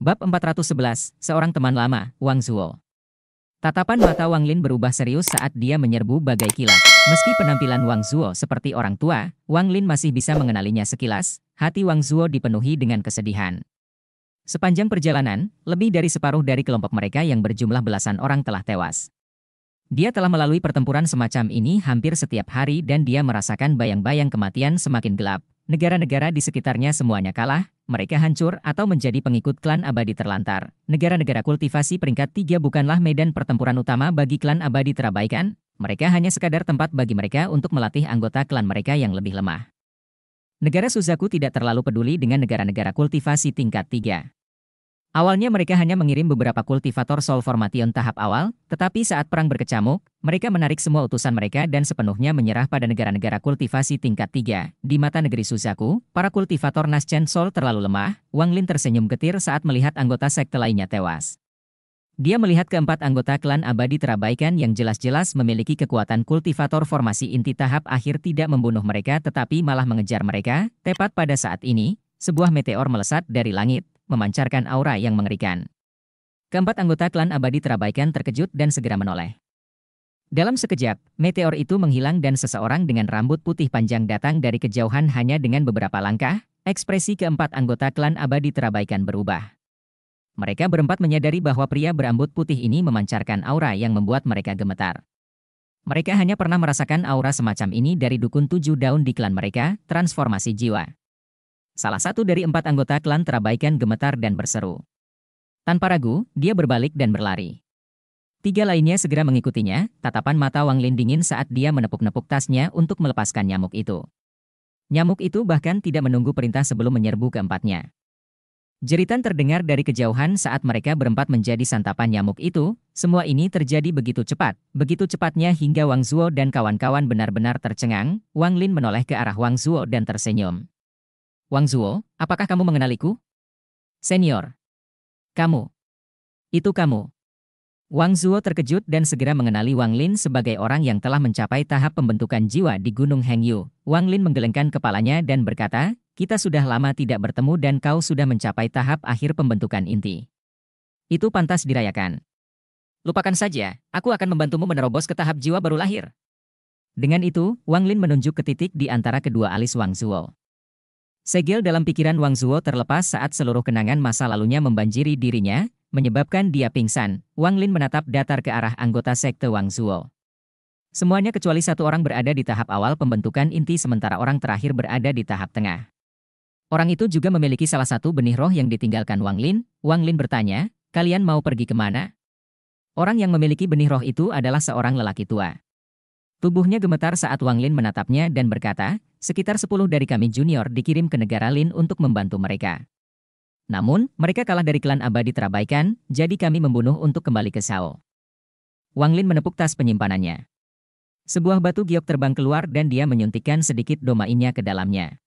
Bab 411, seorang teman lama, Wang Zuo. Tatapan mata Wang Lin berubah serius saat dia menyerbu bagai kilat. Meski penampilan Wang Zuo seperti orang tua, Wang Lin masih bisa mengenalinya sekilas, hati Wang Zuo dipenuhi dengan kesedihan. Sepanjang perjalanan, lebih dari separuh dari kelompok mereka yang berjumlah belasan orang telah tewas. Dia telah melalui pertempuran semacam ini hampir setiap hari dan dia merasakan bayang-bayang kematian semakin gelap, Negara-negara di sekitarnya semuanya kalah, mereka hancur atau menjadi pengikut klan abadi terlantar. Negara-negara kultivasi peringkat tiga bukanlah medan pertempuran utama bagi klan abadi terabaikan, mereka hanya sekadar tempat bagi mereka untuk melatih anggota klan mereka yang lebih lemah. Negara Suzaku tidak terlalu peduli dengan negara-negara kultivasi tingkat tiga. Awalnya mereka hanya mengirim beberapa kultivator Soul Formation tahap awal, tetapi saat perang berkecamuk, mereka menarik semua utusan mereka dan sepenuhnya menyerah pada negara-negara kultivasi tingkat 3. Di mata negeri Suzaku, para kultivator Naschen sol terlalu lemah, Wang Lin tersenyum getir saat melihat anggota sekte lainnya tewas. Dia melihat keempat anggota klan abadi terabaikan yang jelas-jelas memiliki kekuatan kultivator formasi inti tahap akhir tidak membunuh mereka tetapi malah mengejar mereka, tepat pada saat ini, sebuah meteor melesat dari langit memancarkan aura yang mengerikan. Keempat anggota klan abadi terabaikan terkejut dan segera menoleh. Dalam sekejap, meteor itu menghilang dan seseorang dengan rambut putih panjang datang dari kejauhan hanya dengan beberapa langkah, ekspresi keempat anggota klan abadi terabaikan berubah. Mereka berempat menyadari bahwa pria berambut putih ini memancarkan aura yang membuat mereka gemetar. Mereka hanya pernah merasakan aura semacam ini dari dukun tujuh daun di klan mereka, transformasi jiwa salah satu dari empat anggota klan terabaikan gemetar dan berseru. Tanpa ragu, dia berbalik dan berlari. Tiga lainnya segera mengikutinya, tatapan mata Wang Lin dingin saat dia menepuk-nepuk tasnya untuk melepaskan nyamuk itu. Nyamuk itu bahkan tidak menunggu perintah sebelum menyerbu keempatnya. Jeritan terdengar dari kejauhan saat mereka berempat menjadi santapan nyamuk itu, semua ini terjadi begitu cepat, begitu cepatnya hingga Wang Zuo dan kawan-kawan benar-benar tercengang, Wang Lin menoleh ke arah Wang Zuo dan tersenyum. Wang Zuo, apakah kamu mengenaliku? Senior. Kamu. Itu kamu. Wang Zuo terkejut dan segera mengenali Wang Lin sebagai orang yang telah mencapai tahap pembentukan jiwa di Gunung Hengyu. Wang Lin menggelengkan kepalanya dan berkata, kita sudah lama tidak bertemu dan kau sudah mencapai tahap akhir pembentukan inti. Itu pantas dirayakan. Lupakan saja, aku akan membantumu menerobos ke tahap jiwa baru lahir. Dengan itu, Wang Lin menunjuk ke titik di antara kedua alis Wang Zuo. Segel dalam pikiran Wang Zuo terlepas saat seluruh kenangan masa lalunya membanjiri dirinya, menyebabkan dia pingsan. Wang Lin menatap datar ke arah anggota sekte Wang Zuo. Semuanya kecuali satu orang berada di tahap awal pembentukan inti sementara orang terakhir berada di tahap tengah. Orang itu juga memiliki salah satu benih roh yang ditinggalkan Wang Lin. Wang Lin bertanya, kalian mau pergi kemana? Orang yang memiliki benih roh itu adalah seorang lelaki tua. Tubuhnya gemetar saat Wang Lin menatapnya dan berkata, sekitar 10 dari kami junior dikirim ke negara Lin untuk membantu mereka. Namun, mereka kalah dari klan abadi terabaikan, jadi kami membunuh untuk kembali ke Sao. Wang Lin menepuk tas penyimpanannya. Sebuah batu giok terbang keluar dan dia menyuntikkan sedikit domainnya ke dalamnya.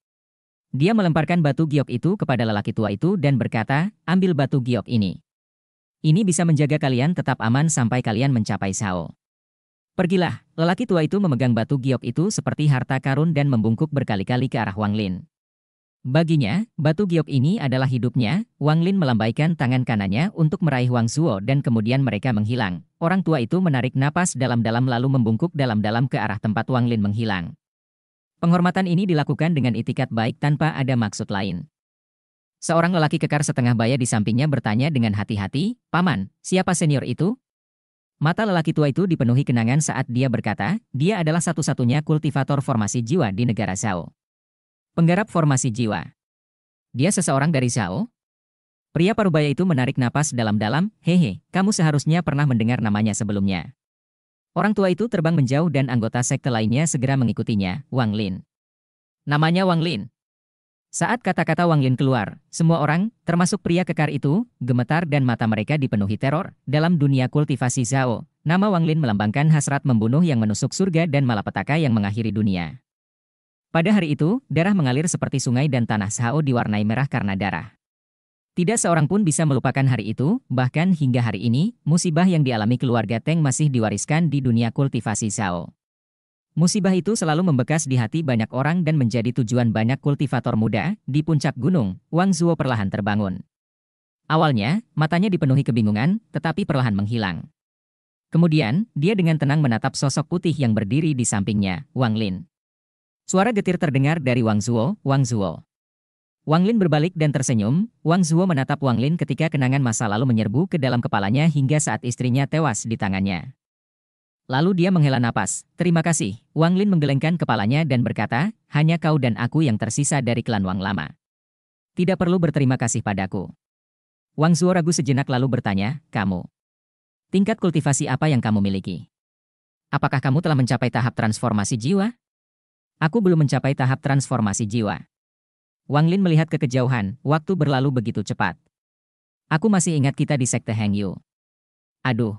Dia melemparkan batu giok itu kepada lelaki tua itu dan berkata, ambil batu giok ini. Ini bisa menjaga kalian tetap aman sampai kalian mencapai Sao. Pergilah, lelaki tua itu memegang batu giok itu seperti harta karun dan membungkuk berkali-kali ke arah Wang Lin. Baginya, batu giok ini adalah hidupnya, Wang Lin melambaikan tangan kanannya untuk meraih Wang Zuo dan kemudian mereka menghilang. Orang tua itu menarik napas dalam-dalam lalu membungkuk dalam-dalam ke arah tempat Wang Lin menghilang. Penghormatan ini dilakukan dengan itikat baik tanpa ada maksud lain. Seorang lelaki kekar setengah baya di sampingnya bertanya dengan hati-hati, Paman, siapa senior itu? Mata lelaki tua itu dipenuhi kenangan saat dia berkata, dia adalah satu-satunya kultivator formasi jiwa di negara Zhao. Penggarap formasi jiwa. Dia seseorang dari Zhao? Pria parubaya itu menarik napas dalam-dalam, hehe, kamu seharusnya pernah mendengar namanya sebelumnya. Orang tua itu terbang menjauh dan anggota sekte lainnya segera mengikutinya, Wang Lin. Namanya Wang Lin, saat kata-kata Wang Yun keluar, semua orang, termasuk pria kekar itu, gemetar dan mata mereka dipenuhi teror. Dalam dunia kultivasi Zhao, nama Wang Lin melambangkan hasrat membunuh yang menusuk surga dan malapetaka yang mengakhiri dunia. Pada hari itu, darah mengalir seperti sungai dan tanah Zhao diwarnai merah karena darah. Tidak seorang pun bisa melupakan hari itu, bahkan hingga hari ini, musibah yang dialami keluarga Teng masih diwariskan di dunia kultivasi Zhao. Musibah itu selalu membekas di hati banyak orang dan menjadi tujuan banyak kultivator muda di puncak gunung. Wang Zuo perlahan terbangun. Awalnya, matanya dipenuhi kebingungan, tetapi perlahan menghilang. Kemudian, dia dengan tenang menatap sosok putih yang berdiri di sampingnya, Wang Lin. Suara getir terdengar dari Wang Zuo, Wang Zuo. Wang Lin berbalik dan tersenyum, Wang Zuo menatap Wang Lin ketika kenangan masa lalu menyerbu ke dalam kepalanya hingga saat istrinya tewas di tangannya. Lalu dia menghela napas. Terima kasih. Wang Lin menggelengkan kepalanya dan berkata, hanya kau dan aku yang tersisa dari klan Wang lama. Tidak perlu berterima kasih padaku. Wang Zuo ragu sejenak lalu bertanya, kamu. Tingkat kultivasi apa yang kamu miliki? Apakah kamu telah mencapai tahap transformasi jiwa? Aku belum mencapai tahap transformasi jiwa. Wang Lin melihat ke kejauhan, waktu berlalu begitu cepat. Aku masih ingat kita di sekte Heng Yu. Aduh,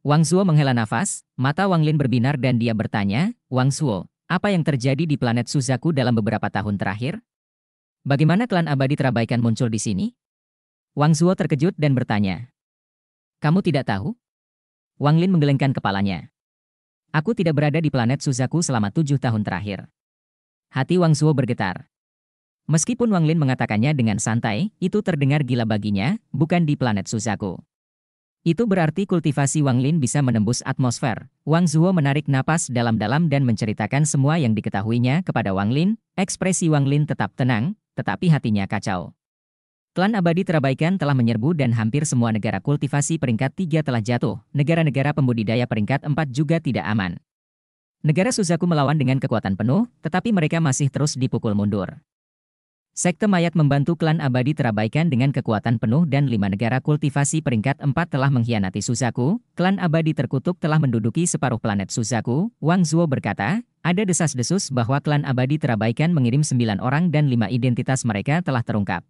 Wang Zuo menghela nafas, mata Wang Lin berbinar dan dia bertanya, Wang Zuo, apa yang terjadi di planet Suzaku dalam beberapa tahun terakhir? Bagaimana klan abadi terabaikan muncul di sini? Wang Zuo terkejut dan bertanya. Kamu tidak tahu? Wang Lin menggelengkan kepalanya. Aku tidak berada di planet Suzaku selama tujuh tahun terakhir. Hati Wang Zuo bergetar. Meskipun Wang Lin mengatakannya dengan santai, itu terdengar gila baginya, bukan di planet Suzaku. Itu berarti kultivasi Wang Lin bisa menembus atmosfer. Wang Zuo menarik napas dalam-dalam dan menceritakan semua yang diketahuinya kepada Wang Lin. Ekspresi Wang Lin tetap tenang, tetapi hatinya kacau. Klan abadi terabaikan telah menyerbu dan hampir semua negara kultivasi peringkat 3 telah jatuh. Negara-negara pembudidaya peringkat 4 juga tidak aman. Negara Suzaku melawan dengan kekuatan penuh, tetapi mereka masih terus dipukul mundur. Sekte mayat membantu klan abadi terabaikan dengan kekuatan penuh dan lima negara kultivasi peringkat empat telah mengkhianati Suzaku, klan abadi terkutuk telah menduduki separuh planet Suzaku, Wang Zuo berkata, ada desas-desus bahwa klan abadi terabaikan mengirim sembilan orang dan lima identitas mereka telah terungkap.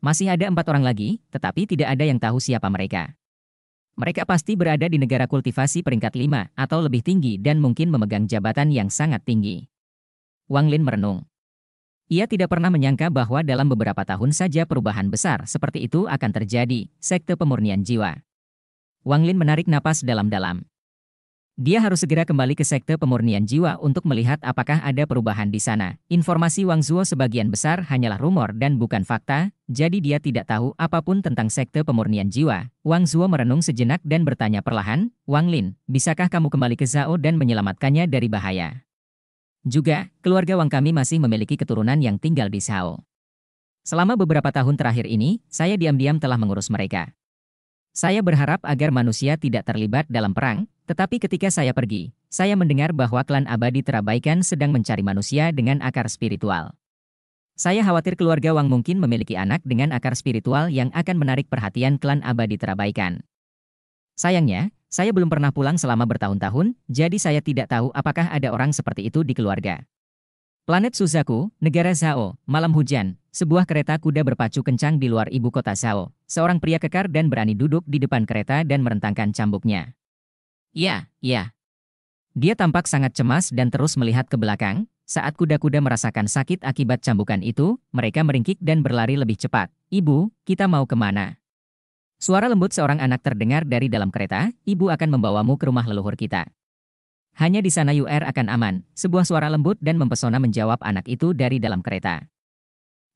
Masih ada empat orang lagi, tetapi tidak ada yang tahu siapa mereka. Mereka pasti berada di negara kultivasi peringkat lima atau lebih tinggi dan mungkin memegang jabatan yang sangat tinggi. Wang Lin merenung. Ia tidak pernah menyangka bahwa dalam beberapa tahun saja perubahan besar seperti itu akan terjadi, sekte pemurnian jiwa. Wang Lin menarik napas dalam-dalam. Dia harus segera kembali ke sekte pemurnian jiwa untuk melihat apakah ada perubahan di sana. Informasi Wang Zuo sebagian besar hanyalah rumor dan bukan fakta, jadi dia tidak tahu apapun tentang sekte pemurnian jiwa. Wang Zuo merenung sejenak dan bertanya perlahan, Wang Lin, bisakah kamu kembali ke Zhao dan menyelamatkannya dari bahaya? Juga, keluarga Wang kami masih memiliki keturunan yang tinggal di Sao. Selama beberapa tahun terakhir ini, saya diam-diam telah mengurus mereka. Saya berharap agar manusia tidak terlibat dalam perang, tetapi ketika saya pergi, saya mendengar bahwa klan abadi terabaikan sedang mencari manusia dengan akar spiritual. Saya khawatir keluarga Wang mungkin memiliki anak dengan akar spiritual yang akan menarik perhatian klan abadi terabaikan. Sayangnya, saya belum pernah pulang selama bertahun-tahun, jadi saya tidak tahu apakah ada orang seperti itu di keluarga. Planet Suzaku, negara Zao, malam hujan, sebuah kereta kuda berpacu kencang di luar ibu kota Zao. Seorang pria kekar dan berani duduk di depan kereta dan merentangkan cambuknya. Ya, ya. Dia tampak sangat cemas dan terus melihat ke belakang. Saat kuda-kuda merasakan sakit akibat cambukan itu, mereka meringkik dan berlari lebih cepat. Ibu, kita mau kemana? Suara lembut seorang anak terdengar dari dalam kereta, ibu akan membawamu ke rumah leluhur kita. Hanya di sana UR akan aman, sebuah suara lembut dan mempesona menjawab anak itu dari dalam kereta.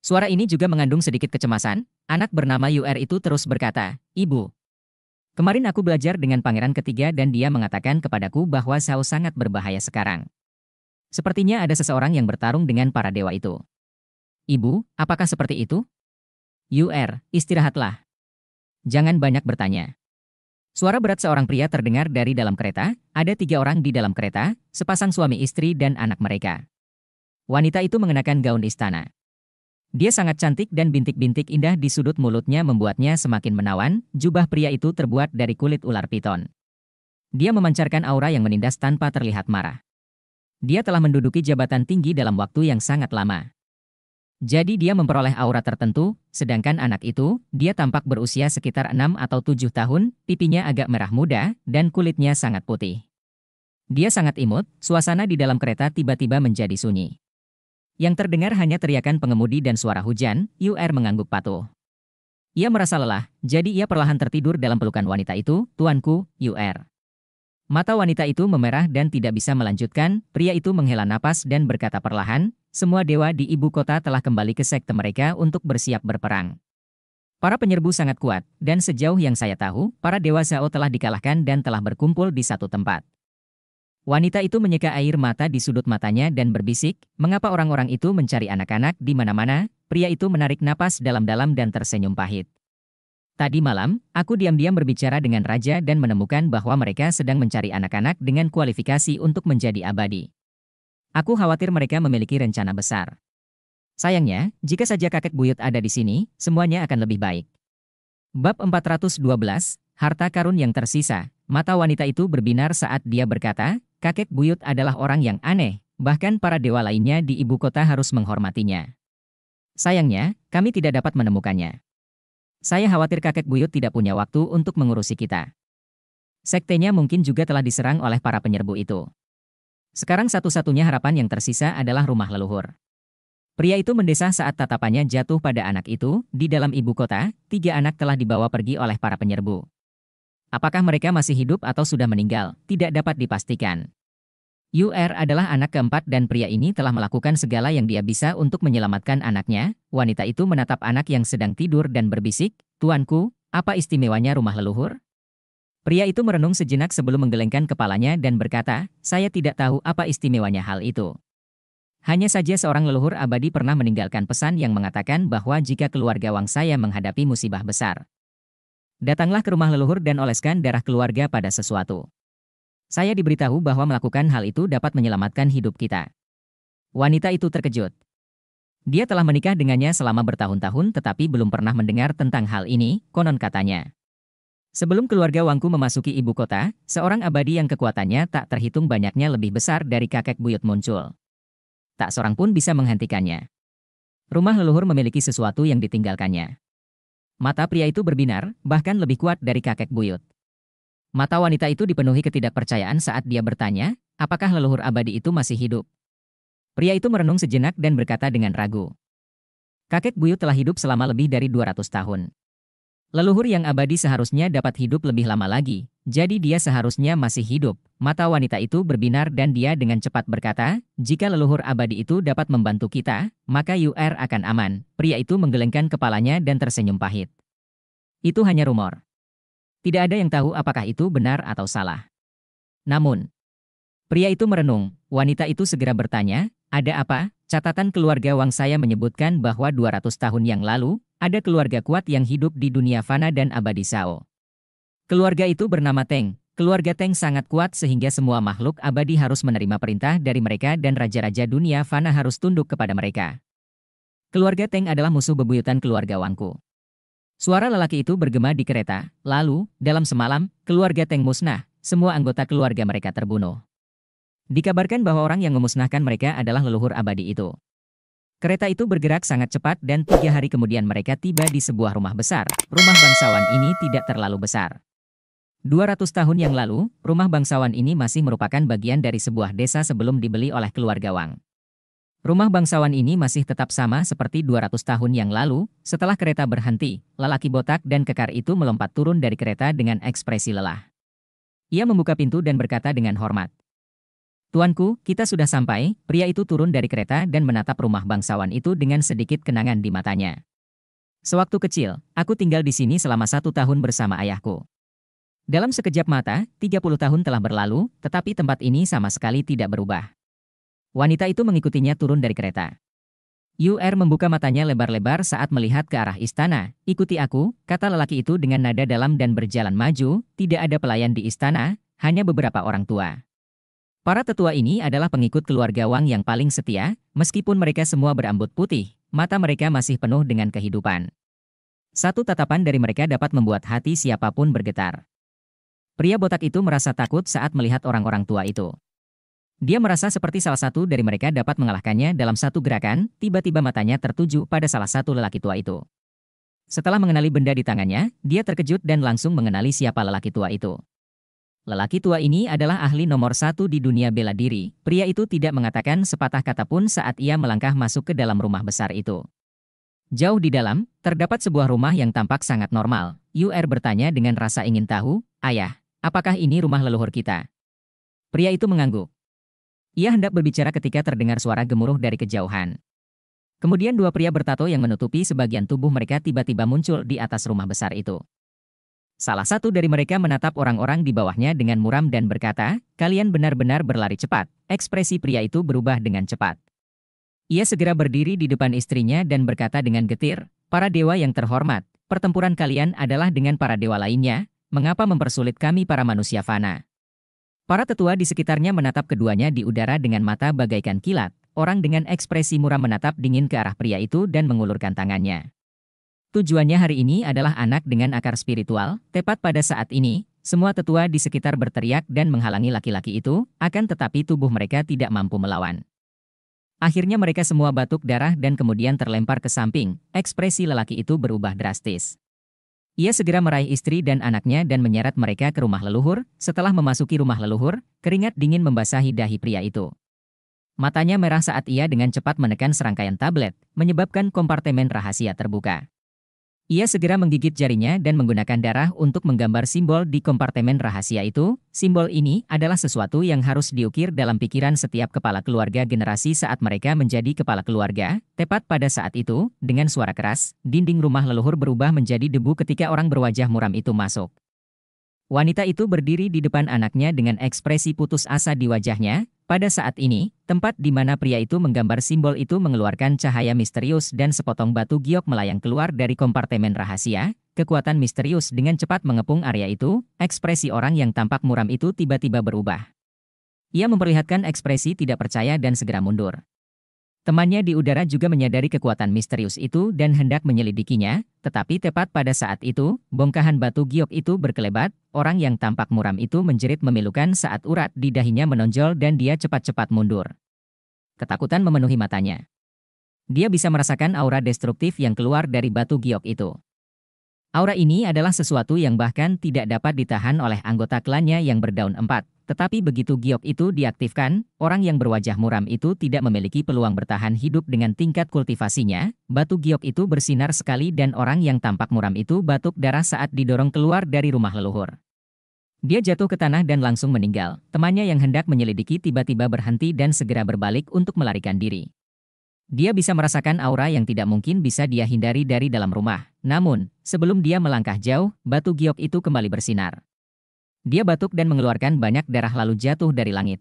Suara ini juga mengandung sedikit kecemasan, anak bernama UR itu terus berkata, Ibu, kemarin aku belajar dengan pangeran ketiga dan dia mengatakan kepadaku bahwa Sao sangat berbahaya sekarang. Sepertinya ada seseorang yang bertarung dengan para dewa itu. Ibu, apakah seperti itu? UR, istirahatlah. Jangan banyak bertanya. Suara berat seorang pria terdengar dari dalam kereta, ada tiga orang di dalam kereta, sepasang suami istri dan anak mereka. Wanita itu mengenakan gaun istana. Dia sangat cantik dan bintik-bintik indah di sudut mulutnya membuatnya semakin menawan, jubah pria itu terbuat dari kulit ular piton. Dia memancarkan aura yang menindas tanpa terlihat marah. Dia telah menduduki jabatan tinggi dalam waktu yang sangat lama. Jadi dia memperoleh aura tertentu, sedangkan anak itu, dia tampak berusia sekitar 6 atau 7 tahun, pipinya agak merah muda, dan kulitnya sangat putih. Dia sangat imut, suasana di dalam kereta tiba-tiba menjadi sunyi. Yang terdengar hanya teriakan pengemudi dan suara hujan, UR er mengangguk patuh. Ia merasa lelah, jadi ia perlahan tertidur dalam pelukan wanita itu, tuanku, UR. Er. Mata wanita itu memerah dan tidak bisa melanjutkan, pria itu menghela napas dan berkata perlahan, semua dewa di ibu kota telah kembali ke sekte mereka untuk bersiap berperang. Para penyerbu sangat kuat, dan sejauh yang saya tahu, para dewa Zhao telah dikalahkan dan telah berkumpul di satu tempat. Wanita itu menyeka air mata di sudut matanya dan berbisik, mengapa orang-orang itu mencari anak-anak di mana-mana, pria itu menarik napas dalam-dalam dan tersenyum pahit. Tadi malam, aku diam-diam berbicara dengan raja dan menemukan bahwa mereka sedang mencari anak-anak dengan kualifikasi untuk menjadi abadi. Aku khawatir mereka memiliki rencana besar. Sayangnya, jika saja kakek buyut ada di sini, semuanya akan lebih baik. Bab 412, Harta Karun yang Tersisa, mata wanita itu berbinar saat dia berkata, kakek buyut adalah orang yang aneh, bahkan para dewa lainnya di ibu kota harus menghormatinya. Sayangnya, kami tidak dapat menemukannya. Saya khawatir kakek buyut tidak punya waktu untuk mengurusi kita. Sektenya mungkin juga telah diserang oleh para penyerbu itu. Sekarang satu-satunya harapan yang tersisa adalah rumah leluhur. Pria itu mendesah saat tatapannya jatuh pada anak itu, di dalam ibu kota, tiga anak telah dibawa pergi oleh para penyerbu. Apakah mereka masih hidup atau sudah meninggal, tidak dapat dipastikan. UR er adalah anak keempat dan pria ini telah melakukan segala yang dia bisa untuk menyelamatkan anaknya. Wanita itu menatap anak yang sedang tidur dan berbisik, Tuanku, apa istimewanya rumah leluhur? Pria itu merenung sejenak sebelum menggelengkan kepalanya dan berkata, saya tidak tahu apa istimewanya hal itu. Hanya saja seorang leluhur abadi pernah meninggalkan pesan yang mengatakan bahwa jika keluarga Wang saya menghadapi musibah besar, datanglah ke rumah leluhur dan oleskan darah keluarga pada sesuatu. Saya diberitahu bahwa melakukan hal itu dapat menyelamatkan hidup kita. Wanita itu terkejut. Dia telah menikah dengannya selama bertahun-tahun tetapi belum pernah mendengar tentang hal ini, konon katanya. Sebelum keluarga Wangku memasuki ibu kota, seorang abadi yang kekuatannya tak terhitung banyaknya lebih besar dari kakek buyut muncul. Tak seorang pun bisa menghentikannya. Rumah leluhur memiliki sesuatu yang ditinggalkannya. Mata pria itu berbinar, bahkan lebih kuat dari kakek buyut. Mata wanita itu dipenuhi ketidakpercayaan saat dia bertanya, apakah leluhur abadi itu masih hidup? Pria itu merenung sejenak dan berkata dengan ragu. Kakek buyut telah hidup selama lebih dari 200 tahun. Leluhur yang abadi seharusnya dapat hidup lebih lama lagi, jadi dia seharusnya masih hidup. Mata wanita itu berbinar dan dia dengan cepat berkata, jika leluhur abadi itu dapat membantu kita, maka UR akan aman. Pria itu menggelengkan kepalanya dan tersenyum pahit. Itu hanya rumor. Tidak ada yang tahu apakah itu benar atau salah. Namun, pria itu merenung, wanita itu segera bertanya, ada apa? Catatan keluarga Wang saya menyebutkan bahwa 200 tahun yang lalu, ada keluarga kuat yang hidup di dunia fana dan abadi Sao. Keluarga itu bernama Teng. Keluarga Teng sangat kuat sehingga semua makhluk abadi harus menerima perintah dari mereka dan raja-raja dunia fana harus tunduk kepada mereka. Keluarga Teng adalah musuh bebuyutan keluarga Wangku. Suara lelaki itu bergema di kereta, lalu, dalam semalam, keluarga Teng musnah, semua anggota keluarga mereka terbunuh. Dikabarkan bahwa orang yang memusnahkan mereka adalah leluhur abadi itu. Kereta itu bergerak sangat cepat dan tiga hari kemudian mereka tiba di sebuah rumah besar. Rumah bangsawan ini tidak terlalu besar. 200 tahun yang lalu, rumah bangsawan ini masih merupakan bagian dari sebuah desa sebelum dibeli oleh keluarga Wang. Rumah bangsawan ini masih tetap sama seperti 200 tahun yang lalu, setelah kereta berhenti, lelaki botak dan kekar itu melompat turun dari kereta dengan ekspresi lelah. Ia membuka pintu dan berkata dengan hormat, Tuanku, kita sudah sampai, pria itu turun dari kereta dan menatap rumah bangsawan itu dengan sedikit kenangan di matanya. Sewaktu kecil, aku tinggal di sini selama satu tahun bersama ayahku. Dalam sekejap mata, 30 tahun telah berlalu, tetapi tempat ini sama sekali tidak berubah. Wanita itu mengikutinya turun dari kereta. UR er membuka matanya lebar-lebar saat melihat ke arah istana. Ikuti aku, kata lelaki itu dengan nada dalam dan berjalan maju, tidak ada pelayan di istana, hanya beberapa orang tua. Para tetua ini adalah pengikut keluarga Wang yang paling setia, meskipun mereka semua berambut putih, mata mereka masih penuh dengan kehidupan. Satu tatapan dari mereka dapat membuat hati siapapun bergetar. Pria botak itu merasa takut saat melihat orang-orang tua itu. Dia merasa seperti salah satu dari mereka dapat mengalahkannya dalam satu gerakan, tiba-tiba matanya tertuju pada salah satu lelaki tua itu. Setelah mengenali benda di tangannya, dia terkejut dan langsung mengenali siapa lelaki tua itu. Lelaki tua ini adalah ahli nomor satu di dunia bela diri. Pria itu tidak mengatakan sepatah kata pun saat ia melangkah masuk ke dalam rumah besar itu. Jauh di dalam, terdapat sebuah rumah yang tampak sangat normal. UR bertanya dengan rasa ingin tahu, Ayah, apakah ini rumah leluhur kita? Pria itu mengangguk. Ia hendak berbicara ketika terdengar suara gemuruh dari kejauhan. Kemudian dua pria bertato yang menutupi sebagian tubuh mereka tiba-tiba muncul di atas rumah besar itu. Salah satu dari mereka menatap orang-orang di bawahnya dengan muram dan berkata, kalian benar-benar berlari cepat. Ekspresi pria itu berubah dengan cepat. Ia segera berdiri di depan istrinya dan berkata dengan getir, para dewa yang terhormat, pertempuran kalian adalah dengan para dewa lainnya, mengapa mempersulit kami para manusia fana? Para tetua di sekitarnya menatap keduanya di udara dengan mata bagaikan kilat, orang dengan ekspresi muram menatap dingin ke arah pria itu dan mengulurkan tangannya. Tujuannya hari ini adalah anak dengan akar spiritual, tepat pada saat ini, semua tetua di sekitar berteriak dan menghalangi laki-laki itu, akan tetapi tubuh mereka tidak mampu melawan. Akhirnya mereka semua batuk darah dan kemudian terlempar ke samping, ekspresi lelaki itu berubah drastis. Ia segera meraih istri dan anaknya dan menyeret mereka ke rumah leluhur, setelah memasuki rumah leluhur, keringat dingin membasahi dahi pria itu. Matanya merah saat ia dengan cepat menekan serangkaian tablet, menyebabkan kompartemen rahasia terbuka. Ia segera menggigit jarinya dan menggunakan darah untuk menggambar simbol di kompartemen rahasia itu. Simbol ini adalah sesuatu yang harus diukir dalam pikiran setiap kepala keluarga generasi saat mereka menjadi kepala keluarga. Tepat pada saat itu, dengan suara keras, dinding rumah leluhur berubah menjadi debu ketika orang berwajah muram itu masuk. Wanita itu berdiri di depan anaknya dengan ekspresi putus asa di wajahnya. Pada saat ini, tempat di mana pria itu menggambar simbol itu mengeluarkan cahaya misterius dan sepotong batu giok melayang keluar dari kompartemen rahasia. Kekuatan misterius dengan cepat mengepung area itu, ekspresi orang yang tampak muram itu tiba-tiba berubah. Ia memperlihatkan ekspresi tidak percaya dan segera mundur. Temannya di udara juga menyadari kekuatan misterius itu dan hendak menyelidikinya, tetapi tepat pada saat itu, bongkahan batu giok itu berkelebat, orang yang tampak muram itu menjerit memilukan saat urat di dahinya menonjol dan dia cepat-cepat mundur. Ketakutan memenuhi matanya. Dia bisa merasakan aura destruktif yang keluar dari batu giok itu. Aura ini adalah sesuatu yang bahkan tidak dapat ditahan oleh anggota klannya yang berdaun empat, tetapi begitu giok itu diaktifkan, orang yang berwajah muram itu tidak memiliki peluang bertahan hidup dengan tingkat kultivasinya, batu giok itu bersinar sekali dan orang yang tampak muram itu batuk darah saat didorong keluar dari rumah leluhur. Dia jatuh ke tanah dan langsung meninggal. Temannya yang hendak menyelidiki tiba-tiba berhenti dan segera berbalik untuk melarikan diri. Dia bisa merasakan aura yang tidak mungkin bisa dia hindari dari dalam rumah. Namun, sebelum dia melangkah jauh, batu giok itu kembali bersinar. Dia batuk dan mengeluarkan banyak darah lalu jatuh dari langit.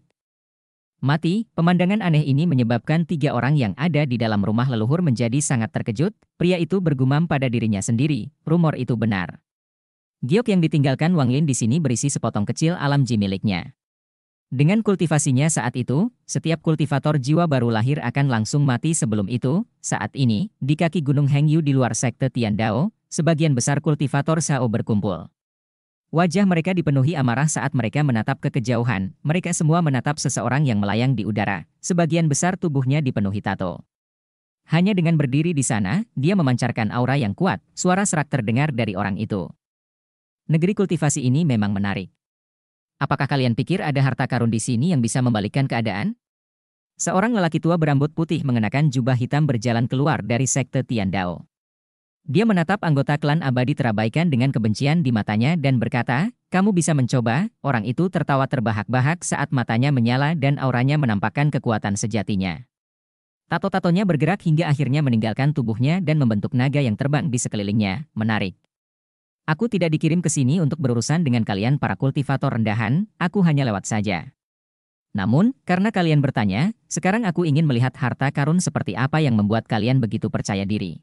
Mati, pemandangan aneh ini menyebabkan tiga orang yang ada di dalam rumah leluhur menjadi sangat terkejut, pria itu bergumam pada dirinya sendiri, rumor itu benar. Giok yang ditinggalkan Wang Lin di sini berisi sepotong kecil alam ji miliknya. Dengan kultivasinya saat itu, setiap kultivator jiwa baru lahir akan langsung mati sebelum itu, saat ini, di kaki Gunung Hengyu di luar sekte Tian Dao, sebagian besar kultivator Sao berkumpul. Wajah mereka dipenuhi amarah saat mereka menatap ke kejauhan. Mereka semua menatap seseorang yang melayang di udara. Sebagian besar tubuhnya dipenuhi tato. Hanya dengan berdiri di sana, dia memancarkan aura yang kuat. Suara serak terdengar dari orang itu. Negeri kultivasi ini memang menarik. Apakah kalian pikir ada harta karun di sini yang bisa membalikkan keadaan? Seorang lelaki tua berambut putih mengenakan jubah hitam berjalan keluar dari sekte Tian Dao. Dia menatap anggota klan abadi terabaikan dengan kebencian di matanya dan berkata, kamu bisa mencoba, orang itu tertawa terbahak-bahak saat matanya menyala dan auranya menampakkan kekuatan sejatinya. Tato-tatonya bergerak hingga akhirnya meninggalkan tubuhnya dan membentuk naga yang terbang di sekelilingnya, menarik. Aku tidak dikirim ke sini untuk berurusan dengan kalian para kultivator rendahan, aku hanya lewat saja. Namun, karena kalian bertanya, sekarang aku ingin melihat harta karun seperti apa yang membuat kalian begitu percaya diri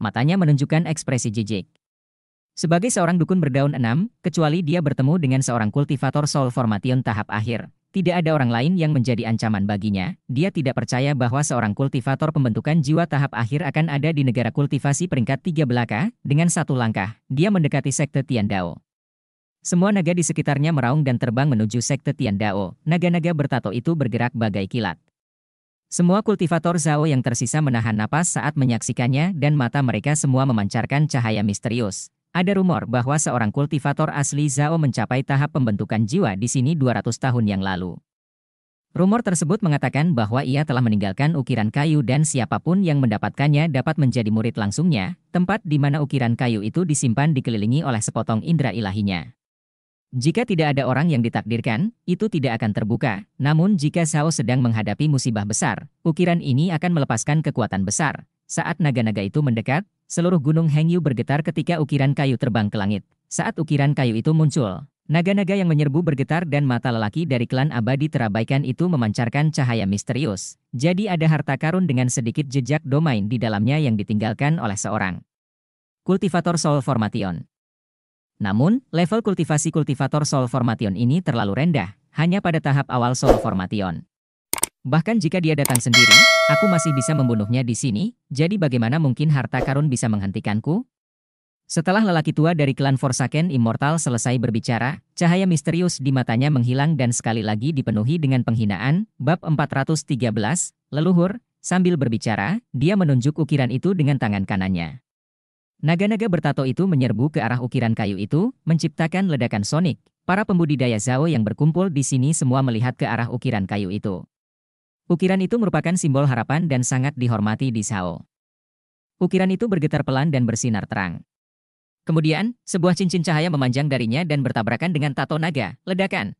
matanya menunjukkan ekspresi jijik. Sebagai seorang dukun berdaun enam, kecuali dia bertemu dengan seorang kultivator soul formation tahap akhir, tidak ada orang lain yang menjadi ancaman baginya. Dia tidak percaya bahwa seorang kultivator pembentukan jiwa tahap akhir akan ada di negara kultivasi peringkat tiga belaka. Dengan satu langkah, dia mendekati sekte Tian Dao. Semua naga di sekitarnya meraung dan terbang menuju sekte Tian Dao. Naga-naga bertato itu bergerak bagai kilat. Semua kultivator Zhao yang tersisa menahan napas saat menyaksikannya dan mata mereka semua memancarkan cahaya misterius. Ada rumor bahwa seorang kultivator asli Zhao mencapai tahap pembentukan jiwa di sini 200 tahun yang lalu. Rumor tersebut mengatakan bahwa ia telah meninggalkan ukiran kayu dan siapapun yang mendapatkannya dapat menjadi murid langsungnya, tempat di mana ukiran kayu itu disimpan dikelilingi oleh sepotong indera ilahinya. Jika tidak ada orang yang ditakdirkan, itu tidak akan terbuka. Namun jika Sao sedang menghadapi musibah besar, ukiran ini akan melepaskan kekuatan besar. Saat naga-naga itu mendekat, seluruh gunung Hengyu bergetar ketika ukiran kayu terbang ke langit. Saat ukiran kayu itu muncul, naga-naga yang menyerbu bergetar dan mata lelaki dari klan abadi terabaikan itu memancarkan cahaya misterius. Jadi ada harta karun dengan sedikit jejak domain di dalamnya yang ditinggalkan oleh seorang. Kultivator Soul Formation namun, level kultivasi kultivator solformation ini terlalu rendah, hanya pada tahap awal solformation. Bahkan jika dia datang sendiri, aku masih bisa membunuhnya di sini, jadi bagaimana mungkin harta karun bisa menghentikanku? Setelah lelaki tua dari klan Forsaken Immortal selesai berbicara, cahaya misterius di matanya menghilang dan sekali lagi dipenuhi dengan penghinaan, bab 413, leluhur, sambil berbicara, dia menunjuk ukiran itu dengan tangan kanannya. Naga-naga bertato itu menyerbu ke arah ukiran kayu itu, menciptakan ledakan sonik. Para pembudidaya Zhao yang berkumpul di sini semua melihat ke arah ukiran kayu itu. Ukiran itu merupakan simbol harapan dan sangat dihormati di Zhao. Ukiran itu bergetar pelan dan bersinar terang. Kemudian, sebuah cincin cahaya memanjang darinya dan bertabrakan dengan tato naga, ledakan.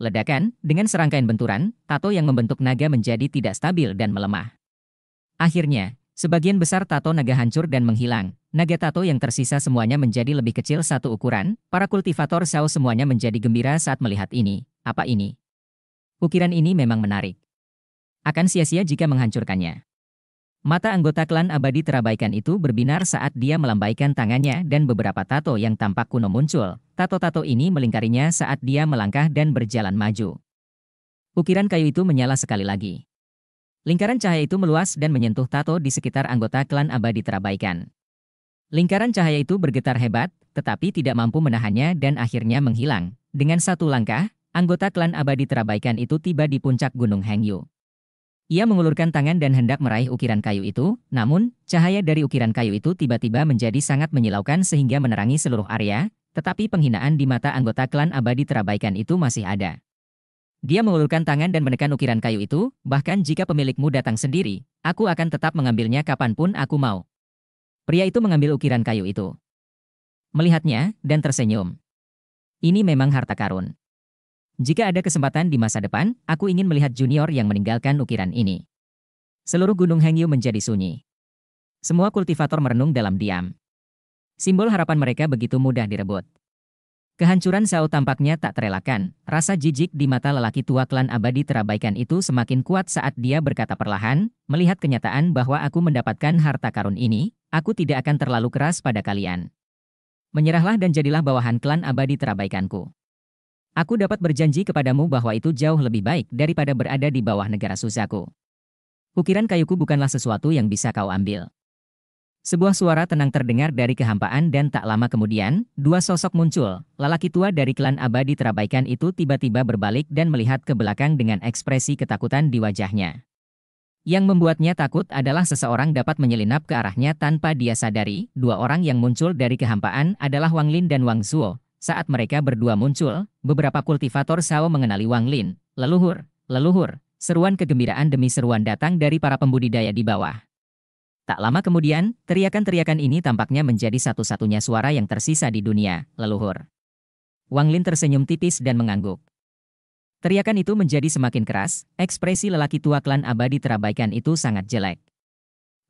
Ledakan, dengan serangkaian benturan, tato yang membentuk naga menjadi tidak stabil dan melemah. Akhirnya, sebagian besar tato naga hancur dan menghilang, Naga tato yang tersisa semuanya menjadi lebih kecil satu ukuran, para kultivator Sao semuanya menjadi gembira saat melihat ini. Apa ini? Ukiran ini memang menarik. Akan sia-sia jika menghancurkannya. Mata anggota klan abadi terabaikan itu berbinar saat dia melambaikan tangannya dan beberapa tato yang tampak kuno muncul. Tato-tato ini melingkarinya saat dia melangkah dan berjalan maju. Ukiran kayu itu menyala sekali lagi. Lingkaran cahaya itu meluas dan menyentuh tato di sekitar anggota klan abadi terabaikan. Lingkaran cahaya itu bergetar hebat, tetapi tidak mampu menahannya dan akhirnya menghilang. Dengan satu langkah, anggota klan abadi terabaikan itu tiba di puncak gunung Hengyu. Ia mengulurkan tangan dan hendak meraih ukiran kayu itu, namun, cahaya dari ukiran kayu itu tiba-tiba menjadi sangat menyilaukan sehingga menerangi seluruh area, tetapi penghinaan di mata anggota klan abadi terabaikan itu masih ada. Dia mengulurkan tangan dan menekan ukiran kayu itu, bahkan jika pemilikmu datang sendiri, aku akan tetap mengambilnya kapanpun aku mau. Pria itu mengambil ukiran kayu itu. Melihatnya, dan tersenyum. Ini memang harta karun. Jika ada kesempatan di masa depan, aku ingin melihat junior yang meninggalkan ukiran ini. Seluruh gunung Hengyu menjadi sunyi. Semua kultivator merenung dalam diam. Simbol harapan mereka begitu mudah direbut. Kehancuran Sao tampaknya tak terelakkan. Rasa jijik di mata lelaki tua klan abadi terabaikan itu semakin kuat saat dia berkata perlahan, melihat kenyataan bahwa aku mendapatkan harta karun ini, Aku tidak akan terlalu keras pada kalian. Menyerahlah dan jadilah bawahan klan abadi terabaikanku. Aku dapat berjanji kepadamu bahwa itu jauh lebih baik daripada berada di bawah negara susahku. Ukiran kayuku bukanlah sesuatu yang bisa kau ambil. Sebuah suara tenang terdengar dari kehampaan dan tak lama kemudian, dua sosok muncul. Lelaki tua dari klan abadi terabaikan itu tiba-tiba berbalik dan melihat ke belakang dengan ekspresi ketakutan di wajahnya. Yang membuatnya takut adalah seseorang dapat menyelinap ke arahnya tanpa dia sadari. Dua orang yang muncul dari kehampaan adalah Wang Lin dan Wang Zuo. Saat mereka berdua muncul, beberapa kultivator Sao mengenali Wang Lin. Leluhur, leluhur, seruan kegembiraan demi seruan datang dari para pembudidaya di bawah. Tak lama kemudian, teriakan-teriakan ini tampaknya menjadi satu-satunya suara yang tersisa di dunia, leluhur. Wang Lin tersenyum tipis dan mengangguk. Teriakan itu menjadi semakin keras, ekspresi lelaki tua klan abadi terabaikan itu sangat jelek.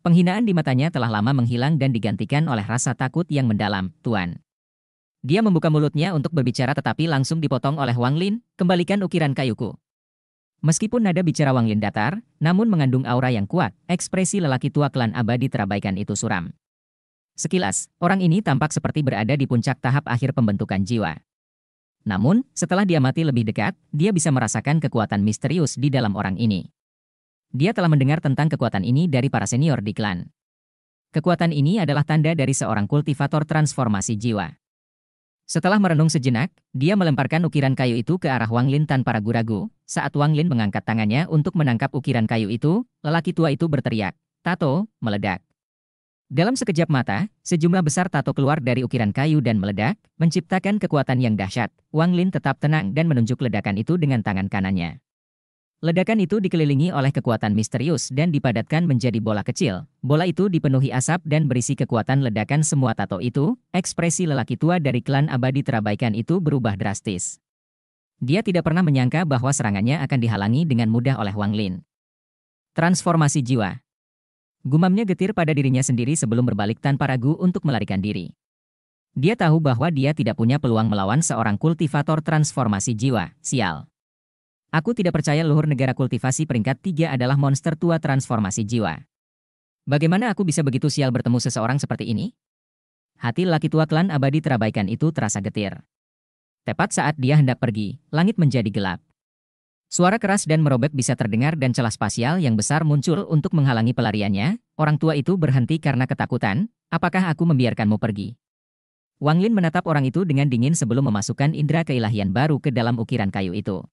Penghinaan di matanya telah lama menghilang dan digantikan oleh rasa takut yang mendalam, Tuan. Dia membuka mulutnya untuk berbicara tetapi langsung dipotong oleh Wang Lin, kembalikan ukiran kayuku. Meskipun nada bicara Wang Lin datar, namun mengandung aura yang kuat, ekspresi lelaki tua klan abadi terabaikan itu suram. Sekilas, orang ini tampak seperti berada di puncak tahap akhir pembentukan jiwa. Namun, setelah dia mati lebih dekat, dia bisa merasakan kekuatan misterius di dalam orang ini. Dia telah mendengar tentang kekuatan ini dari para senior di klan. Kekuatan ini adalah tanda dari seorang kultivator transformasi jiwa. Setelah merenung sejenak, dia melemparkan ukiran kayu itu ke arah Wang Lin tanpa ragu-ragu. Saat Wang Lin mengangkat tangannya untuk menangkap ukiran kayu itu, lelaki tua itu berteriak, Tato, meledak. Dalam sekejap mata, sejumlah besar tato keluar dari ukiran kayu dan meledak, menciptakan kekuatan yang dahsyat. Wang Lin tetap tenang dan menunjuk ledakan itu dengan tangan kanannya. Ledakan itu dikelilingi oleh kekuatan misterius dan dipadatkan menjadi bola kecil. Bola itu dipenuhi asap dan berisi kekuatan ledakan semua tato itu. Ekspresi lelaki tua dari klan abadi terabaikan itu berubah drastis. Dia tidak pernah menyangka bahwa serangannya akan dihalangi dengan mudah oleh Wang Lin. Transformasi jiwa Gumamnya getir pada dirinya sendiri sebelum berbalik tanpa ragu untuk melarikan diri. Dia tahu bahwa dia tidak punya peluang melawan seorang kultivator transformasi jiwa, sial. Aku tidak percaya luhur negara kultivasi peringkat 3 adalah monster tua transformasi jiwa. Bagaimana aku bisa begitu sial bertemu seseorang seperti ini? Hati laki tua klan abadi terabaikan itu terasa getir. Tepat saat dia hendak pergi, langit menjadi gelap. Suara keras dan merobek bisa terdengar dan celah spasial yang besar muncul untuk menghalangi pelariannya. Orang tua itu berhenti karena ketakutan. Apakah aku membiarkanmu pergi? Wang Lin menatap orang itu dengan dingin sebelum memasukkan indera keilahian baru ke dalam ukiran kayu itu.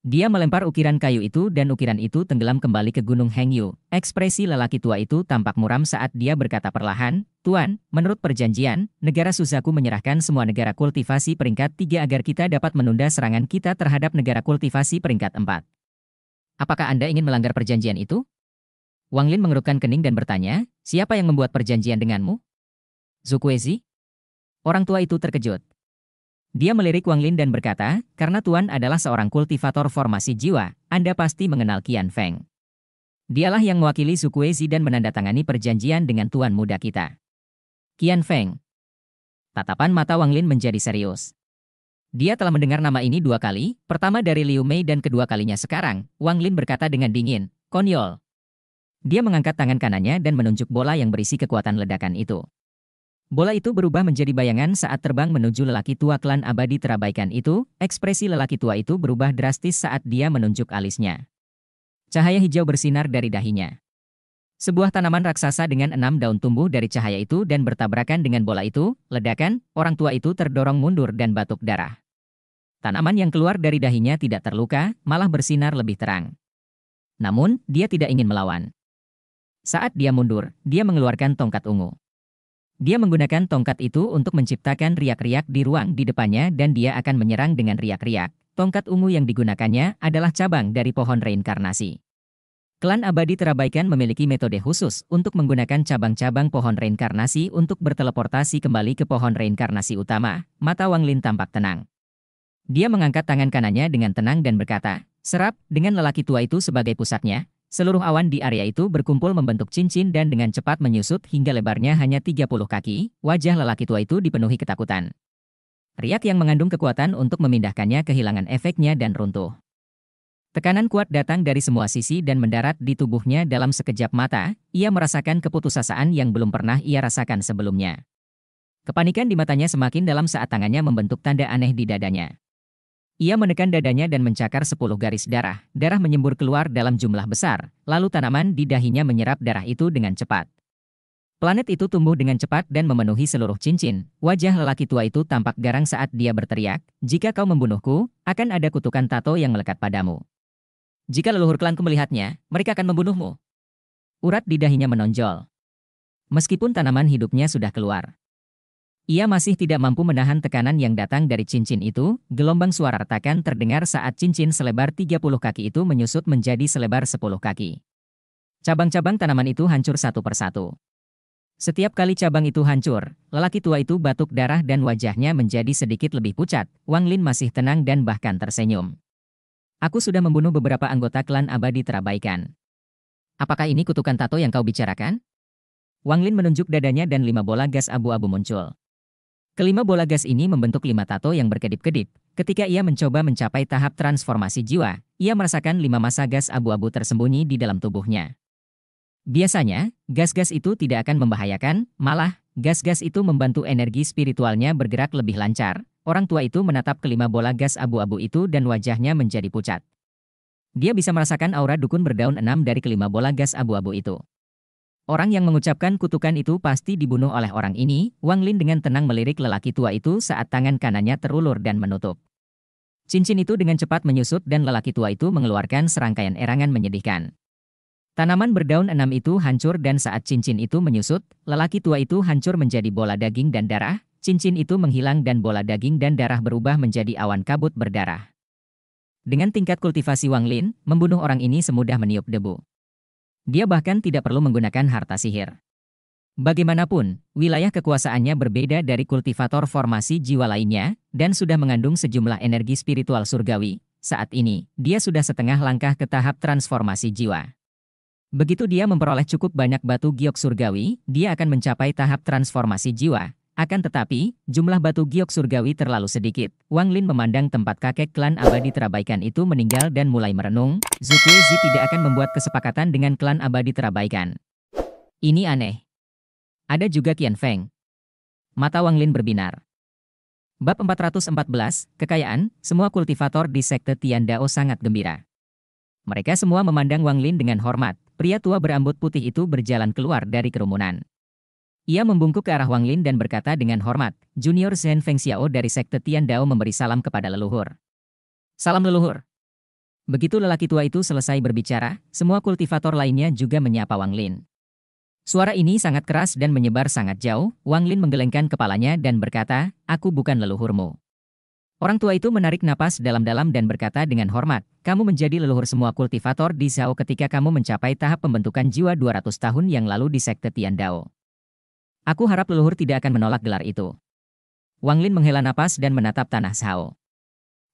Dia melempar ukiran kayu itu dan ukiran itu tenggelam kembali ke Gunung Hengyu. Ekspresi lelaki tua itu tampak muram saat dia berkata perlahan, Tuan, menurut perjanjian, negara Suzaku menyerahkan semua negara kultivasi peringkat 3 agar kita dapat menunda serangan kita terhadap negara kultivasi peringkat 4. Apakah Anda ingin melanggar perjanjian itu? Wang Lin mengerutkan kening dan bertanya, siapa yang membuat perjanjian denganmu? Zhu Orang tua itu terkejut. Dia melirik Wang Lin dan berkata, karena Tuan adalah seorang kultivator formasi jiwa, Anda pasti mengenal Qian Feng. Dialah yang mewakili suku Ezi dan menandatangani perjanjian dengan Tuan muda kita. Qian Feng. Tatapan mata Wang Lin menjadi serius. Dia telah mendengar nama ini dua kali, pertama dari Liu Mei dan kedua kalinya sekarang, Wang Lin berkata dengan dingin, konyol. Dia mengangkat tangan kanannya dan menunjuk bola yang berisi kekuatan ledakan itu. Bola itu berubah menjadi bayangan saat terbang menuju lelaki tua klan abadi terabaikan itu, ekspresi lelaki tua itu berubah drastis saat dia menunjuk alisnya. Cahaya hijau bersinar dari dahinya. Sebuah tanaman raksasa dengan enam daun tumbuh dari cahaya itu dan bertabrakan dengan bola itu, ledakan, orang tua itu terdorong mundur dan batuk darah. Tanaman yang keluar dari dahinya tidak terluka, malah bersinar lebih terang. Namun, dia tidak ingin melawan. Saat dia mundur, dia mengeluarkan tongkat ungu. Dia menggunakan tongkat itu untuk menciptakan riak-riak di ruang di depannya dan dia akan menyerang dengan riak-riak. Tongkat ungu yang digunakannya adalah cabang dari pohon reinkarnasi. Klan abadi terabaikan memiliki metode khusus untuk menggunakan cabang-cabang pohon reinkarnasi untuk berteleportasi kembali ke pohon reinkarnasi utama. Mata Wang Lin tampak tenang. Dia mengangkat tangan kanannya dengan tenang dan berkata, Serap, dengan lelaki tua itu sebagai pusatnya, Seluruh awan di area itu berkumpul membentuk cincin dan dengan cepat menyusut hingga lebarnya hanya 30 kaki, wajah lelaki tua itu dipenuhi ketakutan. Riak yang mengandung kekuatan untuk memindahkannya kehilangan efeknya dan runtuh. Tekanan kuat datang dari semua sisi dan mendarat di tubuhnya dalam sekejap mata, ia merasakan keputusasaan yang belum pernah ia rasakan sebelumnya. Kepanikan di matanya semakin dalam saat tangannya membentuk tanda aneh di dadanya. Ia menekan dadanya dan mencakar sepuluh garis darah. Darah menyembur keluar dalam jumlah besar, lalu tanaman di dahinya menyerap darah itu dengan cepat. Planet itu tumbuh dengan cepat dan memenuhi seluruh cincin. Wajah lelaki tua itu tampak garang saat dia berteriak, "Jika kau membunuhku, akan ada kutukan tato yang melekat padamu. Jika leluhur klanku melihatnya, mereka akan membunuhmu." Urat di dahinya menonjol. Meskipun tanaman hidupnya sudah keluar, ia masih tidak mampu menahan tekanan yang datang dari cincin itu, gelombang suara retakan terdengar saat cincin selebar 30 kaki itu menyusut menjadi selebar 10 kaki. Cabang-cabang tanaman itu hancur satu persatu. Setiap kali cabang itu hancur, lelaki tua itu batuk darah dan wajahnya menjadi sedikit lebih pucat. Wang Lin masih tenang dan bahkan tersenyum. Aku sudah membunuh beberapa anggota klan abadi terabaikan. Apakah ini kutukan tato yang kau bicarakan? Wang Lin menunjuk dadanya dan lima bola gas abu-abu muncul. Kelima bola gas ini membentuk lima tato yang berkedip-kedip. Ketika ia mencoba mencapai tahap transformasi jiwa, ia merasakan lima masa gas abu-abu tersembunyi di dalam tubuhnya. Biasanya, gas-gas itu tidak akan membahayakan, malah, gas-gas itu membantu energi spiritualnya bergerak lebih lancar. Orang tua itu menatap kelima bola gas abu-abu itu dan wajahnya menjadi pucat. Dia bisa merasakan aura dukun berdaun enam dari kelima bola gas abu-abu itu. Orang yang mengucapkan kutukan itu pasti dibunuh oleh orang ini, Wang Lin dengan tenang melirik lelaki tua itu saat tangan kanannya terulur dan menutup. Cincin itu dengan cepat menyusut dan lelaki tua itu mengeluarkan serangkaian erangan menyedihkan. Tanaman berdaun enam itu hancur dan saat cincin itu menyusut, lelaki tua itu hancur menjadi bola daging dan darah, cincin itu menghilang dan bola daging dan darah berubah menjadi awan kabut berdarah. Dengan tingkat kultivasi Wang Lin, membunuh orang ini semudah meniup debu. Dia bahkan tidak perlu menggunakan harta sihir. Bagaimanapun, wilayah kekuasaannya berbeda dari kultivator formasi jiwa lainnya, dan sudah mengandung sejumlah energi spiritual surgawi. Saat ini, dia sudah setengah langkah ke tahap transformasi jiwa. Begitu dia memperoleh cukup banyak batu giok surgawi, dia akan mencapai tahap transformasi jiwa, akan tetapi, jumlah batu giok surgawi terlalu sedikit. Wang Lin memandang tempat kakek klan abadi terabaikan itu meninggal dan mulai merenung, Zukuezi tidak akan membuat kesepakatan dengan klan abadi terabaikan. Ini aneh. Ada juga Qian Feng. Mata Wang Lin berbinar. Bab 414, Kekayaan, semua kultivator di sekte Tian Dao sangat gembira. Mereka semua memandang Wang Lin dengan hormat. Pria tua berambut putih itu berjalan keluar dari kerumunan. Ia membungkuk ke arah Wang Lin dan berkata dengan hormat, Junior Zhen Feng Xiao dari Sekte Tian Dao memberi salam kepada leluhur. Salam leluhur. Begitu lelaki tua itu selesai berbicara, semua kultivator lainnya juga menyapa Wang Lin. Suara ini sangat keras dan menyebar sangat jauh, Wang Lin menggelengkan kepalanya dan berkata, aku bukan leluhurmu. Orang tua itu menarik napas dalam-dalam dan berkata dengan hormat, kamu menjadi leluhur semua kultivator di Zhao ketika kamu mencapai tahap pembentukan jiwa 200 tahun yang lalu di Sekte Tian Dao. Aku harap leluhur tidak akan menolak gelar itu. Wang Lin menghela napas dan menatap tanah Shao.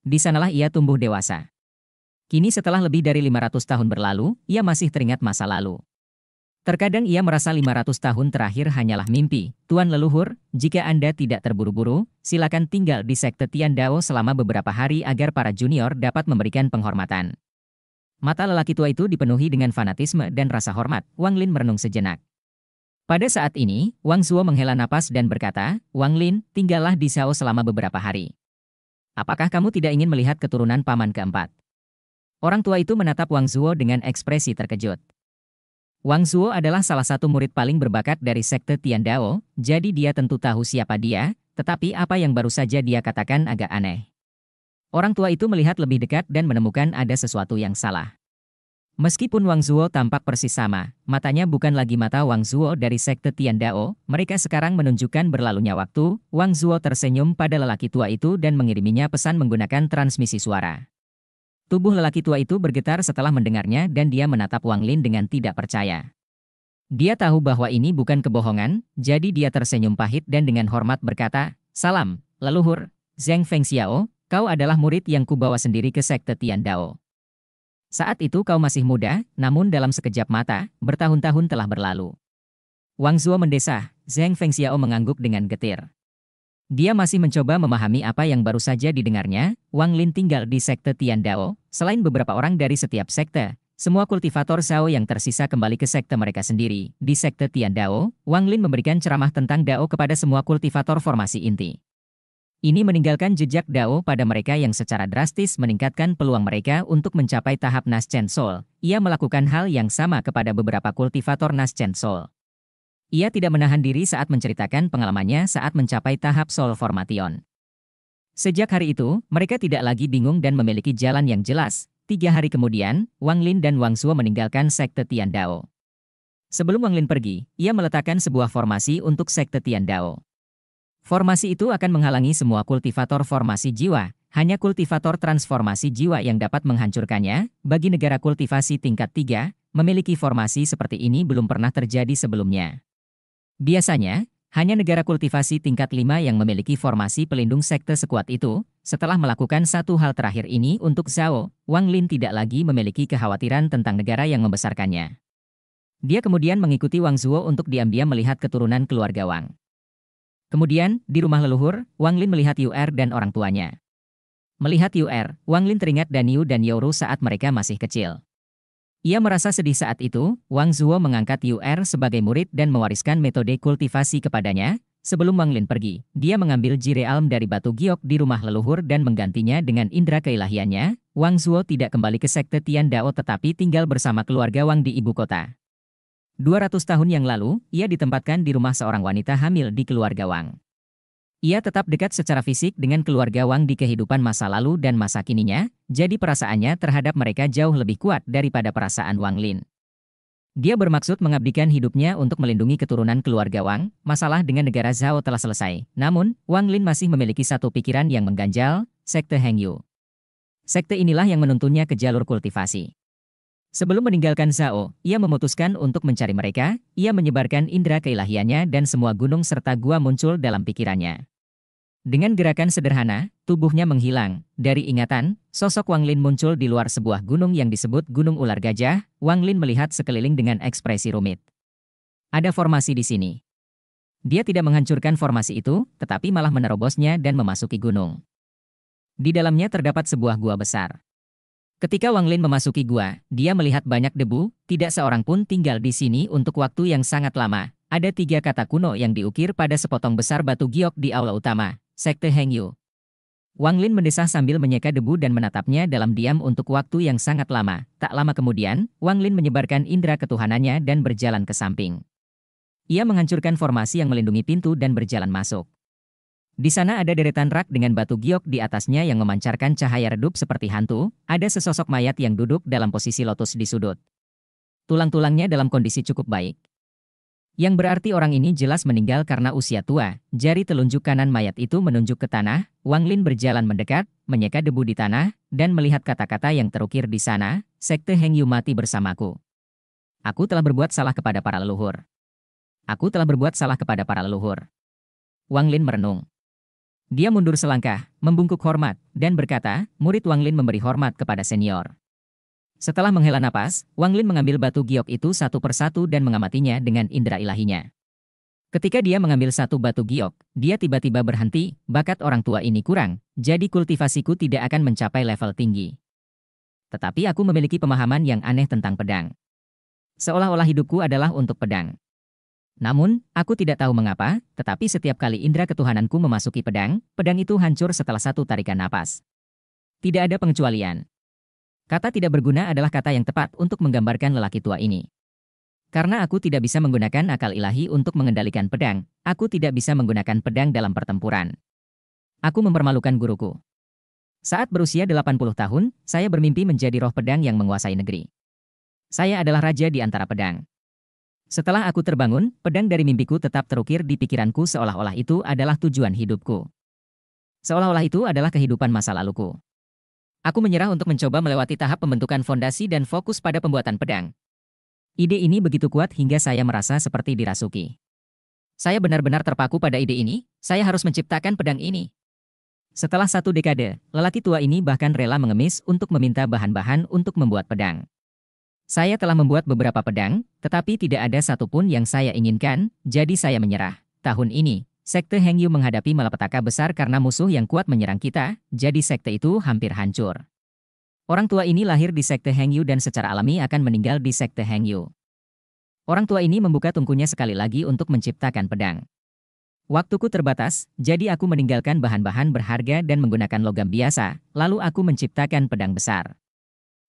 Di sanalah ia tumbuh dewasa. Kini setelah lebih dari 500 tahun berlalu, ia masih teringat masa lalu. Terkadang ia merasa 500 tahun terakhir hanyalah mimpi. Tuan leluhur, jika Anda tidak terburu-buru, silakan tinggal di sekte Tian Dao selama beberapa hari agar para junior dapat memberikan penghormatan. Mata lelaki tua itu dipenuhi dengan fanatisme dan rasa hormat. Wang Lin merenung sejenak. Pada saat ini, Wang Zuo menghela napas dan berkata, Wang Lin, tinggallah di Xiao selama beberapa hari. Apakah kamu tidak ingin melihat keturunan paman keempat? Orang tua itu menatap Wang Zuo dengan ekspresi terkejut. Wang Zuo adalah salah satu murid paling berbakat dari sekte Tian Dao, jadi dia tentu tahu siapa dia, tetapi apa yang baru saja dia katakan agak aneh. Orang tua itu melihat lebih dekat dan menemukan ada sesuatu yang salah. Meskipun Wang Zuo tampak persis sama, matanya bukan lagi mata Wang Zuo dari sekte Tian Dao. mereka sekarang menunjukkan berlalunya waktu, Wang Zuo tersenyum pada lelaki tua itu dan mengiriminya pesan menggunakan transmisi suara. Tubuh lelaki tua itu bergetar setelah mendengarnya dan dia menatap Wang Lin dengan tidak percaya. Dia tahu bahwa ini bukan kebohongan, jadi dia tersenyum pahit dan dengan hormat berkata, Salam, leluhur, Zheng Feng Xiao, kau adalah murid yang kubawa sendiri ke sekte Tian Dao. Saat itu kau masih muda, namun dalam sekejap mata, bertahun-tahun telah berlalu. Wang Zuo mendesah, Zheng Xiao mengangguk dengan getir. Dia masih mencoba memahami apa yang baru saja didengarnya, Wang Lin tinggal di sekte Tian Dao. selain beberapa orang dari setiap sekte, semua kultivator Zhao yang tersisa kembali ke sekte mereka sendiri. Di sekte Tian Dao, Wang Lin memberikan ceramah tentang Dao kepada semua kultivator formasi inti. Ini meninggalkan jejak DAO pada mereka yang secara drastis meningkatkan peluang mereka untuk mencapai tahap Nascent Soul. Ia melakukan hal yang sama kepada beberapa kultivator Nascent Soul. Ia tidak menahan diri saat menceritakan pengalamannya saat mencapai tahap Soul Formation. Sejak hari itu, mereka tidak lagi bingung dan memiliki jalan yang jelas. Tiga hari kemudian, Wang Lin dan Wang Suo meninggalkan sekte Tian Dao. Sebelum Wang Lin pergi, ia meletakkan sebuah formasi untuk sekte Tian Dao. Formasi itu akan menghalangi semua kultivator formasi jiwa, hanya kultivator transformasi jiwa yang dapat menghancurkannya. Bagi negara kultivasi tingkat 3, memiliki formasi seperti ini belum pernah terjadi sebelumnya. Biasanya, hanya negara kultivasi tingkat 5 yang memiliki formasi pelindung sekte sekuat itu, setelah melakukan satu hal terakhir ini untuk Zhao, Wang Lin tidak lagi memiliki kekhawatiran tentang negara yang membesarkannya. Dia kemudian mengikuti Wang Zuo untuk diam-diam melihat keturunan keluarga Wang. Kemudian, di rumah leluhur, Wang Lin melihat Yu Er dan orang tuanya. Melihat Yu Er, Wang Lin teringat Dan Yu dan Yoru saat mereka masih kecil. Ia merasa sedih saat itu, Wang Zuo mengangkat Yu Er sebagai murid dan mewariskan metode kultivasi kepadanya. Sebelum Wang Lin pergi, dia mengambil Jirealm dari batu giok di rumah leluhur dan menggantinya dengan indera keilahiannya. Wang Zuo tidak kembali ke sekte Tian Dao tetapi tinggal bersama keluarga Wang di ibu kota. 200 tahun yang lalu, ia ditempatkan di rumah seorang wanita hamil di keluarga Wang. Ia tetap dekat secara fisik dengan keluarga Wang di kehidupan masa lalu dan masa kininya, jadi perasaannya terhadap mereka jauh lebih kuat daripada perasaan Wang Lin. Dia bermaksud mengabdikan hidupnya untuk melindungi keturunan keluarga Wang, masalah dengan negara Zhao telah selesai. Namun, Wang Lin masih memiliki satu pikiran yang mengganjal, sekte Heng Yu. Sekte inilah yang menuntunnya ke jalur kultivasi. Sebelum meninggalkan Zao, ia memutuskan untuk mencari mereka, ia menyebarkan indera keilahiannya dan semua gunung serta gua muncul dalam pikirannya. Dengan gerakan sederhana, tubuhnya menghilang. Dari ingatan, sosok Wang Lin muncul di luar sebuah gunung yang disebut Gunung Ular Gajah. Wang Lin melihat sekeliling dengan ekspresi rumit. Ada formasi di sini. Dia tidak menghancurkan formasi itu, tetapi malah menerobosnya dan memasuki gunung. Di dalamnya terdapat sebuah gua besar. Ketika Wang Lin memasuki gua, dia melihat banyak debu, tidak seorang pun tinggal di sini untuk waktu yang sangat lama. Ada tiga kata kuno yang diukir pada sepotong besar batu giok di aula utama, Sekte Heng Yu. Wang Lin mendesah sambil menyeka debu dan menatapnya dalam diam untuk waktu yang sangat lama. Tak lama kemudian, Wang Lin menyebarkan indera ketuhanannya dan berjalan ke samping. Ia menghancurkan formasi yang melindungi pintu dan berjalan masuk. Di sana ada deretan rak dengan batu giok di atasnya yang memancarkan cahaya redup seperti hantu, ada sesosok mayat yang duduk dalam posisi lotus di sudut. Tulang-tulangnya dalam kondisi cukup baik. Yang berarti orang ini jelas meninggal karena usia tua, jari telunjuk kanan mayat itu menunjuk ke tanah, Wang Lin berjalan mendekat, menyeka debu di tanah, dan melihat kata-kata yang terukir di sana, sekte Heng Yu mati bersamaku. Aku telah berbuat salah kepada para leluhur. Aku telah berbuat salah kepada para leluhur. Wang Lin merenung. Dia mundur selangkah, membungkuk hormat, dan berkata, murid Wang Lin memberi hormat kepada senior. Setelah menghela napas, Wang Lin mengambil batu giok itu satu persatu dan mengamatinya dengan indera ilahinya. Ketika dia mengambil satu batu giok, dia tiba-tiba berhenti, bakat orang tua ini kurang, jadi kultivasiku tidak akan mencapai level tinggi. Tetapi aku memiliki pemahaman yang aneh tentang pedang. Seolah-olah hidupku adalah untuk pedang. Namun, aku tidak tahu mengapa, tetapi setiap kali indera ketuhananku memasuki pedang, pedang itu hancur setelah satu tarikan napas. Tidak ada pengecualian. Kata tidak berguna adalah kata yang tepat untuk menggambarkan lelaki tua ini. Karena aku tidak bisa menggunakan akal ilahi untuk mengendalikan pedang, aku tidak bisa menggunakan pedang dalam pertempuran. Aku mempermalukan guruku. Saat berusia 80 tahun, saya bermimpi menjadi roh pedang yang menguasai negeri. Saya adalah raja di antara pedang. Setelah aku terbangun, pedang dari mimpiku tetap terukir di pikiranku seolah-olah itu adalah tujuan hidupku. Seolah-olah itu adalah kehidupan masa laluku. Aku menyerah untuk mencoba melewati tahap pembentukan fondasi dan fokus pada pembuatan pedang. Ide ini begitu kuat hingga saya merasa seperti dirasuki. Saya benar-benar terpaku pada ide ini, saya harus menciptakan pedang ini. Setelah satu dekade, lelaki tua ini bahkan rela mengemis untuk meminta bahan-bahan untuk membuat pedang. Saya telah membuat beberapa pedang, tetapi tidak ada satupun yang saya inginkan, jadi saya menyerah. Tahun ini, sekte Hengyu menghadapi malapetaka besar karena musuh yang kuat menyerang kita, jadi sekte itu hampir hancur. Orang tua ini lahir di sekte Hengyu dan secara alami akan meninggal di sekte Hengyu. Orang tua ini membuka tungkunya sekali lagi untuk menciptakan pedang. Waktuku terbatas, jadi aku meninggalkan bahan-bahan berharga dan menggunakan logam biasa, lalu aku menciptakan pedang besar.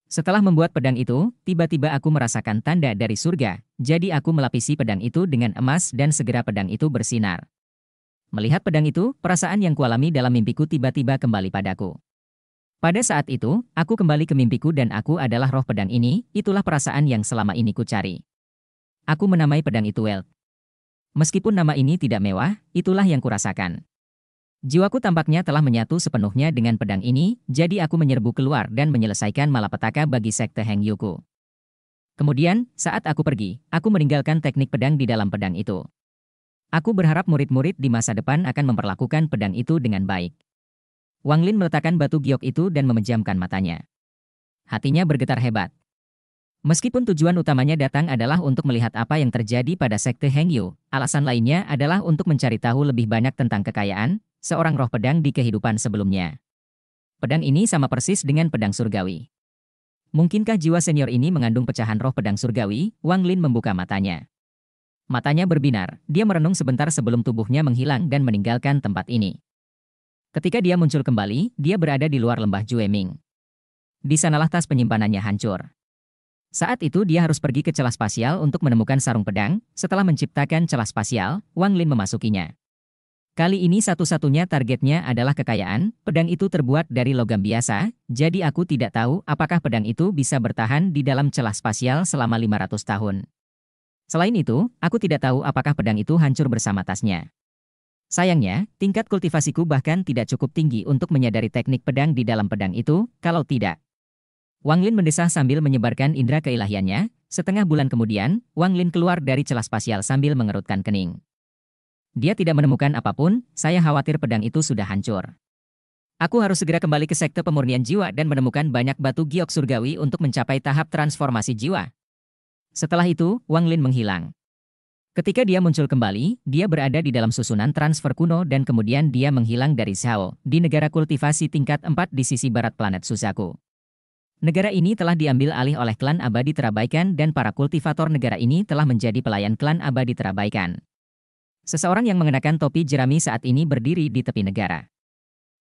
Setelah membuat pedang itu, tiba-tiba aku merasakan tanda dari surga, jadi aku melapisi pedang itu dengan emas dan segera pedang itu bersinar. Melihat pedang itu, perasaan yang kualami dalam mimpiku tiba-tiba kembali padaku. Pada saat itu, aku kembali ke mimpiku dan aku adalah roh pedang ini, itulah perasaan yang selama ini ku cari. Aku menamai pedang itu Welt. Meskipun nama ini tidak mewah, itulah yang kurasakan. Jiwaku tampaknya telah menyatu sepenuhnya dengan pedang ini, jadi aku menyerbu keluar dan menyelesaikan malapetaka bagi sekte Heng Yuku. Kemudian, saat aku pergi, aku meninggalkan teknik pedang di dalam pedang itu. Aku berharap murid-murid di masa depan akan memperlakukan pedang itu dengan baik. Wang Lin meletakkan batu giok itu dan memejamkan matanya. Hatinya bergetar hebat. Meskipun tujuan utamanya datang adalah untuk melihat apa yang terjadi pada sekte Heng Yu, alasan lainnya adalah untuk mencari tahu lebih banyak tentang kekayaan, seorang roh pedang di kehidupan sebelumnya. Pedang ini sama persis dengan pedang surgawi. Mungkinkah jiwa senior ini mengandung pecahan roh pedang surgawi? Wang Lin membuka matanya. Matanya berbinar, dia merenung sebentar sebelum tubuhnya menghilang dan meninggalkan tempat ini. Ketika dia muncul kembali, dia berada di luar lembah Jueming. Di sanalah tas penyimpanannya hancur. Saat itu dia harus pergi ke celah spasial untuk menemukan sarung pedang, setelah menciptakan celah spasial, Wang Lin memasukinya. Kali ini satu-satunya targetnya adalah kekayaan, pedang itu terbuat dari logam biasa, jadi aku tidak tahu apakah pedang itu bisa bertahan di dalam celah spasial selama 500 tahun. Selain itu, aku tidak tahu apakah pedang itu hancur bersama tasnya. Sayangnya, tingkat kultivasiku bahkan tidak cukup tinggi untuk menyadari teknik pedang di dalam pedang itu, kalau tidak. Wang Lin mendesah sambil menyebarkan indera keilahiannya, setengah bulan kemudian, Wang Lin keluar dari celah spasial sambil mengerutkan kening. Dia tidak menemukan apapun, saya khawatir pedang itu sudah hancur. Aku harus segera kembali ke sekte pemurnian jiwa dan menemukan banyak batu giok surgawi untuk mencapai tahap transformasi jiwa. Setelah itu, Wang Lin menghilang. Ketika dia muncul kembali, dia berada di dalam susunan transfer kuno dan kemudian dia menghilang dari Zhao, di negara kultivasi tingkat 4 di sisi barat planet Suzaku. Negara ini telah diambil alih oleh klan abadi terabaikan dan para kultivator negara ini telah menjadi pelayan klan abadi terabaikan. Seseorang yang mengenakan topi jerami saat ini berdiri di tepi negara.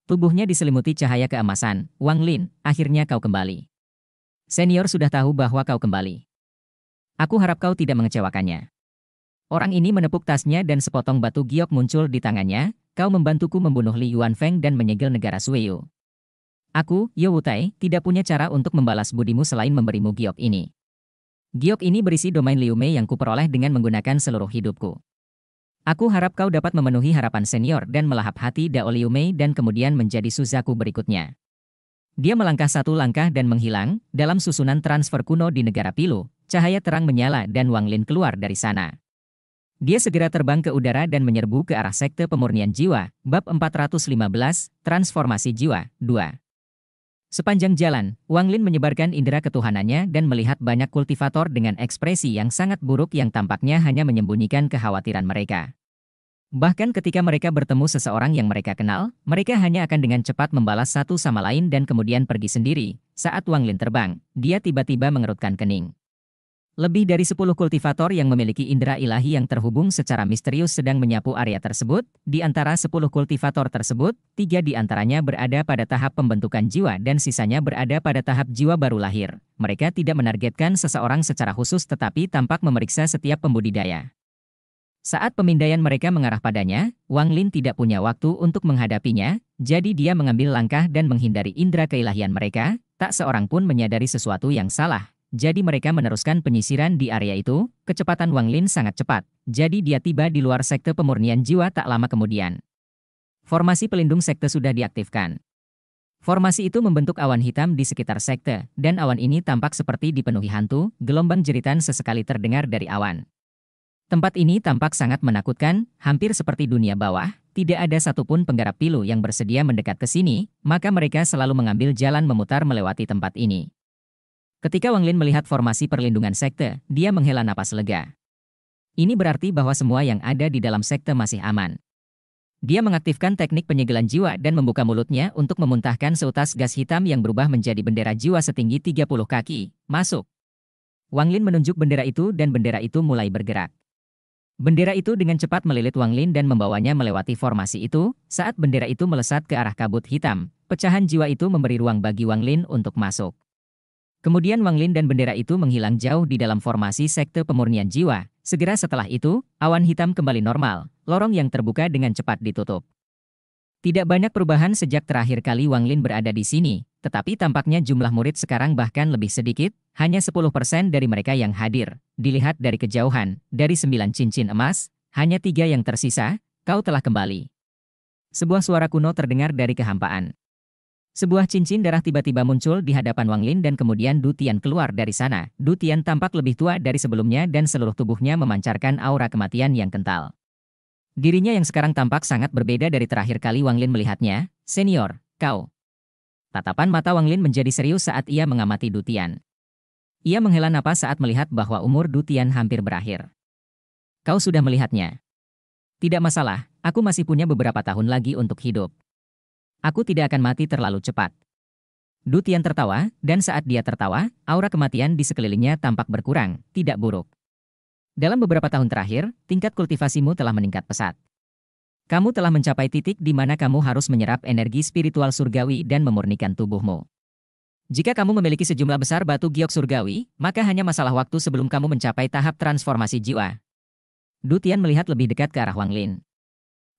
Tubuhnya diselimuti cahaya keemasan. Wang Lin, akhirnya kau kembali. Senior sudah tahu bahwa kau kembali. Aku harap kau tidak mengecewakannya. Orang ini menepuk tasnya dan sepotong batu giok muncul di tangannya. Kau membantuku membunuh Li Yuanfeng dan menyegel negara Suiyu. Aku, Yo Wutai, tidak punya cara untuk membalas budimu selain memberimu giok ini. Giok ini berisi domain Liu Mei yang kuperoleh dengan menggunakan seluruh hidupku. Aku harap kau dapat memenuhi harapan senior dan melahap hati Mei dan kemudian menjadi Suzaku berikutnya. Dia melangkah satu langkah dan menghilang, dalam susunan transfer kuno di negara Pilu, cahaya terang menyala dan Wang Lin keluar dari sana. Dia segera terbang ke udara dan menyerbu ke arah sekte pemurnian jiwa, bab 415, transformasi jiwa, 2. Sepanjang jalan, Wang Lin menyebarkan indera ketuhanannya dan melihat banyak kultivator dengan ekspresi yang sangat buruk yang tampaknya hanya menyembunyikan kekhawatiran mereka. Bahkan ketika mereka bertemu seseorang yang mereka kenal, mereka hanya akan dengan cepat membalas satu sama lain dan kemudian pergi sendiri. Saat Wang Lin terbang, dia tiba-tiba mengerutkan kening. Lebih dari 10 kultivator yang memiliki indera ilahi yang terhubung secara misterius sedang menyapu area tersebut. Di antara 10 kultivator tersebut, tiga di antaranya berada pada tahap pembentukan jiwa dan sisanya berada pada tahap jiwa baru lahir. Mereka tidak menargetkan seseorang secara khusus tetapi tampak memeriksa setiap pembudidaya. Saat pemindaian mereka mengarah padanya, Wang Lin tidak punya waktu untuk menghadapinya, jadi dia mengambil langkah dan menghindari indera keilahian mereka, tak seorang pun menyadari sesuatu yang salah. Jadi mereka meneruskan penyisiran di area itu, kecepatan Wang Lin sangat cepat, jadi dia tiba di luar sekte pemurnian jiwa tak lama kemudian. Formasi pelindung sekte sudah diaktifkan. Formasi itu membentuk awan hitam di sekitar sekte, dan awan ini tampak seperti dipenuhi hantu, gelombang jeritan sesekali terdengar dari awan. Tempat ini tampak sangat menakutkan, hampir seperti dunia bawah, tidak ada satupun penggarap pilu yang bersedia mendekat ke sini, maka mereka selalu mengambil jalan memutar melewati tempat ini. Ketika Wang Lin melihat formasi perlindungan sekte, dia menghela napas lega. Ini berarti bahwa semua yang ada di dalam sekte masih aman. Dia mengaktifkan teknik penyegelan jiwa dan membuka mulutnya untuk memuntahkan seutas gas hitam yang berubah menjadi bendera jiwa setinggi 30 kaki. Masuk. Wang Lin menunjuk bendera itu dan bendera itu mulai bergerak. Bendera itu dengan cepat melilit Wang Lin dan membawanya melewati formasi itu, saat bendera itu melesat ke arah kabut hitam, pecahan jiwa itu memberi ruang bagi Wang Lin untuk masuk. Kemudian Wang Lin dan bendera itu menghilang jauh di dalam formasi sekte pemurnian jiwa. Segera setelah itu, awan hitam kembali normal, lorong yang terbuka dengan cepat ditutup. Tidak banyak perubahan sejak terakhir kali Wang Lin berada di sini, tetapi tampaknya jumlah murid sekarang bahkan lebih sedikit, hanya 10% dari mereka yang hadir. Dilihat dari kejauhan, dari sembilan cincin emas, hanya tiga yang tersisa, kau telah kembali. Sebuah suara kuno terdengar dari kehampaan. Sebuah cincin darah tiba-tiba muncul di hadapan Wang Lin dan kemudian Du Tian keluar dari sana. Du Tian tampak lebih tua dari sebelumnya dan seluruh tubuhnya memancarkan aura kematian yang kental. Dirinya yang sekarang tampak sangat berbeda dari terakhir kali Wang Lin melihatnya. Senior, kau. Tatapan mata Wang Lin menjadi serius saat ia mengamati Du Tian. Ia menghela napas saat melihat bahwa umur Du Tian hampir berakhir. Kau sudah melihatnya. Tidak masalah, aku masih punya beberapa tahun lagi untuk hidup aku tidak akan mati terlalu cepat. Dutian tertawa, dan saat dia tertawa, aura kematian di sekelilingnya tampak berkurang, tidak buruk. Dalam beberapa tahun terakhir, tingkat kultivasimu telah meningkat pesat. Kamu telah mencapai titik di mana kamu harus menyerap energi spiritual surgawi dan memurnikan tubuhmu. Jika kamu memiliki sejumlah besar batu giok surgawi, maka hanya masalah waktu sebelum kamu mencapai tahap transformasi jiwa. Dutian melihat lebih dekat ke arah Wang Lin.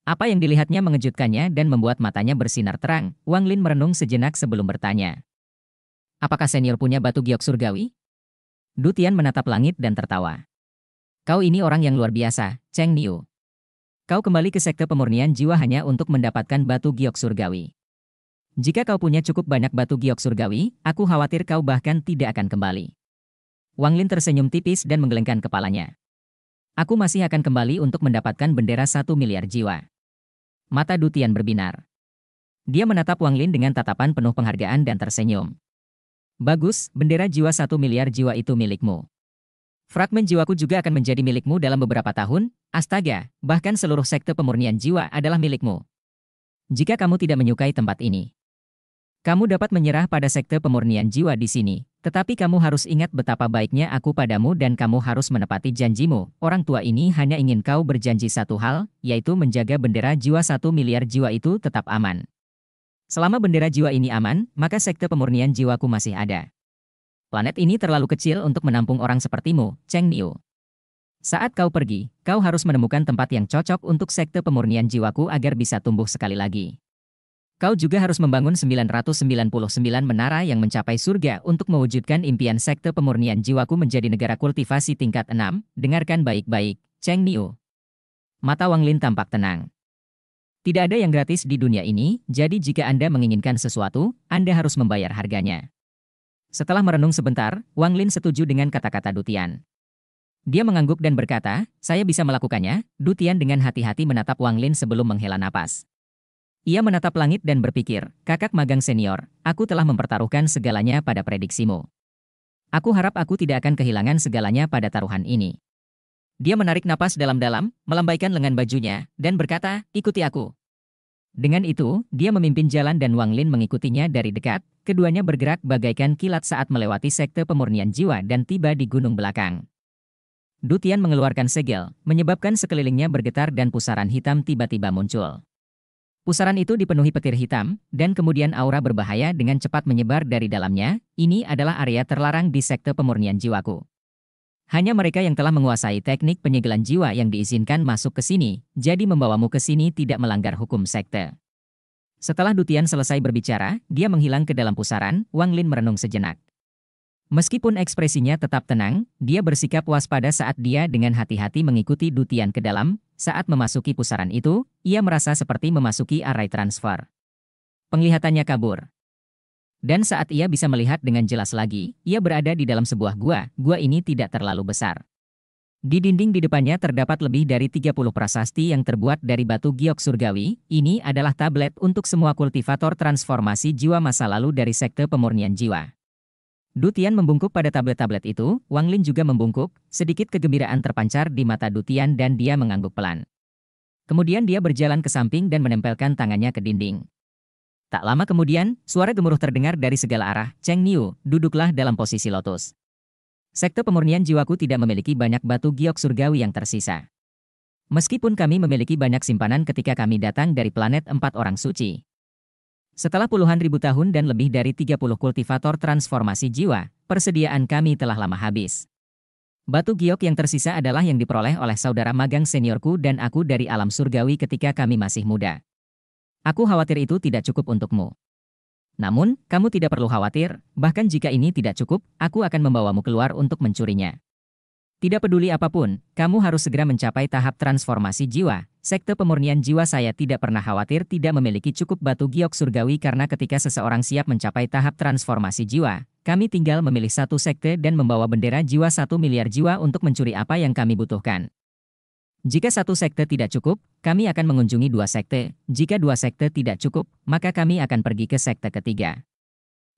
Apa yang dilihatnya mengejutkannya dan membuat matanya bersinar terang, Wang Lin merenung sejenak sebelum bertanya. Apakah senior punya batu giok surgawi? Dutian menatap langit dan tertawa. Kau ini orang yang luar biasa, Cheng Niu. Kau kembali ke sekte pemurnian jiwa hanya untuk mendapatkan batu giok surgawi. Jika kau punya cukup banyak batu giok surgawi, aku khawatir kau bahkan tidak akan kembali. Wang Lin tersenyum tipis dan menggelengkan kepalanya. Aku masih akan kembali untuk mendapatkan bendera satu miliar jiwa. Mata Dutian berbinar. Dia menatap Wang Lin dengan tatapan penuh penghargaan dan tersenyum. Bagus, bendera jiwa satu miliar jiwa itu milikmu. Fragmen jiwaku juga akan menjadi milikmu dalam beberapa tahun, astaga, bahkan seluruh sekte pemurnian jiwa adalah milikmu. Jika kamu tidak menyukai tempat ini, kamu dapat menyerah pada sekte pemurnian jiwa di sini, tetapi kamu harus ingat betapa baiknya aku padamu dan kamu harus menepati janjimu. Orang tua ini hanya ingin kau berjanji satu hal, yaitu menjaga bendera jiwa satu miliar jiwa itu tetap aman. Selama bendera jiwa ini aman, maka sekte pemurnian jiwaku masih ada. Planet ini terlalu kecil untuk menampung orang sepertimu, Cheng Niu. Saat kau pergi, kau harus menemukan tempat yang cocok untuk sekte pemurnian jiwaku agar bisa tumbuh sekali lagi. Kau juga harus membangun 999 menara yang mencapai surga untuk mewujudkan impian sekte pemurnian jiwaku menjadi negara kultivasi tingkat 6. Dengarkan baik-baik, Cheng Niu. Mata Wang Lin tampak tenang. Tidak ada yang gratis di dunia ini, jadi jika Anda menginginkan sesuatu, Anda harus membayar harganya. Setelah merenung sebentar, Wang Lin setuju dengan kata-kata Dutian. Dia mengangguk dan berkata, saya bisa melakukannya, Dutian dengan hati-hati menatap Wang Lin sebelum menghela napas. Ia menatap langit dan berpikir, kakak magang senior, aku telah mempertaruhkan segalanya pada prediksimu. Aku harap aku tidak akan kehilangan segalanya pada taruhan ini. Dia menarik napas dalam-dalam, melambaikan lengan bajunya, dan berkata, ikuti aku. Dengan itu, dia memimpin jalan dan Wang Lin mengikutinya dari dekat, keduanya bergerak bagaikan kilat saat melewati sekte pemurnian jiwa dan tiba di gunung belakang. Dutian mengeluarkan segel, menyebabkan sekelilingnya bergetar dan pusaran hitam tiba-tiba muncul. Pusaran itu dipenuhi petir hitam, dan kemudian aura berbahaya dengan cepat menyebar dari dalamnya. Ini adalah area terlarang di sekte pemurnian jiwaku. Hanya mereka yang telah menguasai teknik penyegelan jiwa yang diizinkan masuk ke sini, jadi membawamu ke sini tidak melanggar hukum sekte. Setelah Dutian selesai berbicara, dia menghilang ke dalam pusaran, Wang Lin merenung sejenak. Meskipun ekspresinya tetap tenang, dia bersikap waspada saat dia dengan hati-hati mengikuti Dutian ke dalam. Saat memasuki pusaran itu, ia merasa seperti memasuki array transfer. Penglihatannya kabur. Dan saat ia bisa melihat dengan jelas lagi, ia berada di dalam sebuah gua. Gua ini tidak terlalu besar. Di dinding di depannya terdapat lebih dari 30 prasasti yang terbuat dari batu giok surgawi. Ini adalah tablet untuk semua kultivator transformasi jiwa masa lalu dari sekte pemurnian jiwa. Dutian membungkuk pada tablet-tablet itu, Wang Lin juga membungkuk, sedikit kegembiraan terpancar di mata Dutian dan dia mengangguk pelan. Kemudian dia berjalan ke samping dan menempelkan tangannya ke dinding. Tak lama kemudian, suara gemuruh terdengar dari segala arah, Cheng Niu, duduklah dalam posisi lotus. Sekte pemurnian jiwaku tidak memiliki banyak batu giok surgawi yang tersisa. Meskipun kami memiliki banyak simpanan ketika kami datang dari planet empat orang suci. Setelah puluhan ribu tahun dan lebih dari 30 kultivator transformasi jiwa, persediaan kami telah lama habis. Batu giok yang tersisa adalah yang diperoleh oleh saudara magang seniorku dan aku dari alam surgawi ketika kami masih muda. Aku khawatir itu tidak cukup untukmu. Namun, kamu tidak perlu khawatir, bahkan jika ini tidak cukup, aku akan membawamu keluar untuk mencurinya. Tidak peduli apapun, kamu harus segera mencapai tahap transformasi jiwa. Sekte pemurnian jiwa saya tidak pernah khawatir tidak memiliki cukup batu giok surgawi karena ketika seseorang siap mencapai tahap transformasi jiwa, kami tinggal memilih satu sekte dan membawa bendera jiwa satu miliar jiwa untuk mencuri apa yang kami butuhkan. Jika satu sekte tidak cukup, kami akan mengunjungi dua sekte. Jika dua sekte tidak cukup, maka kami akan pergi ke sekte ketiga.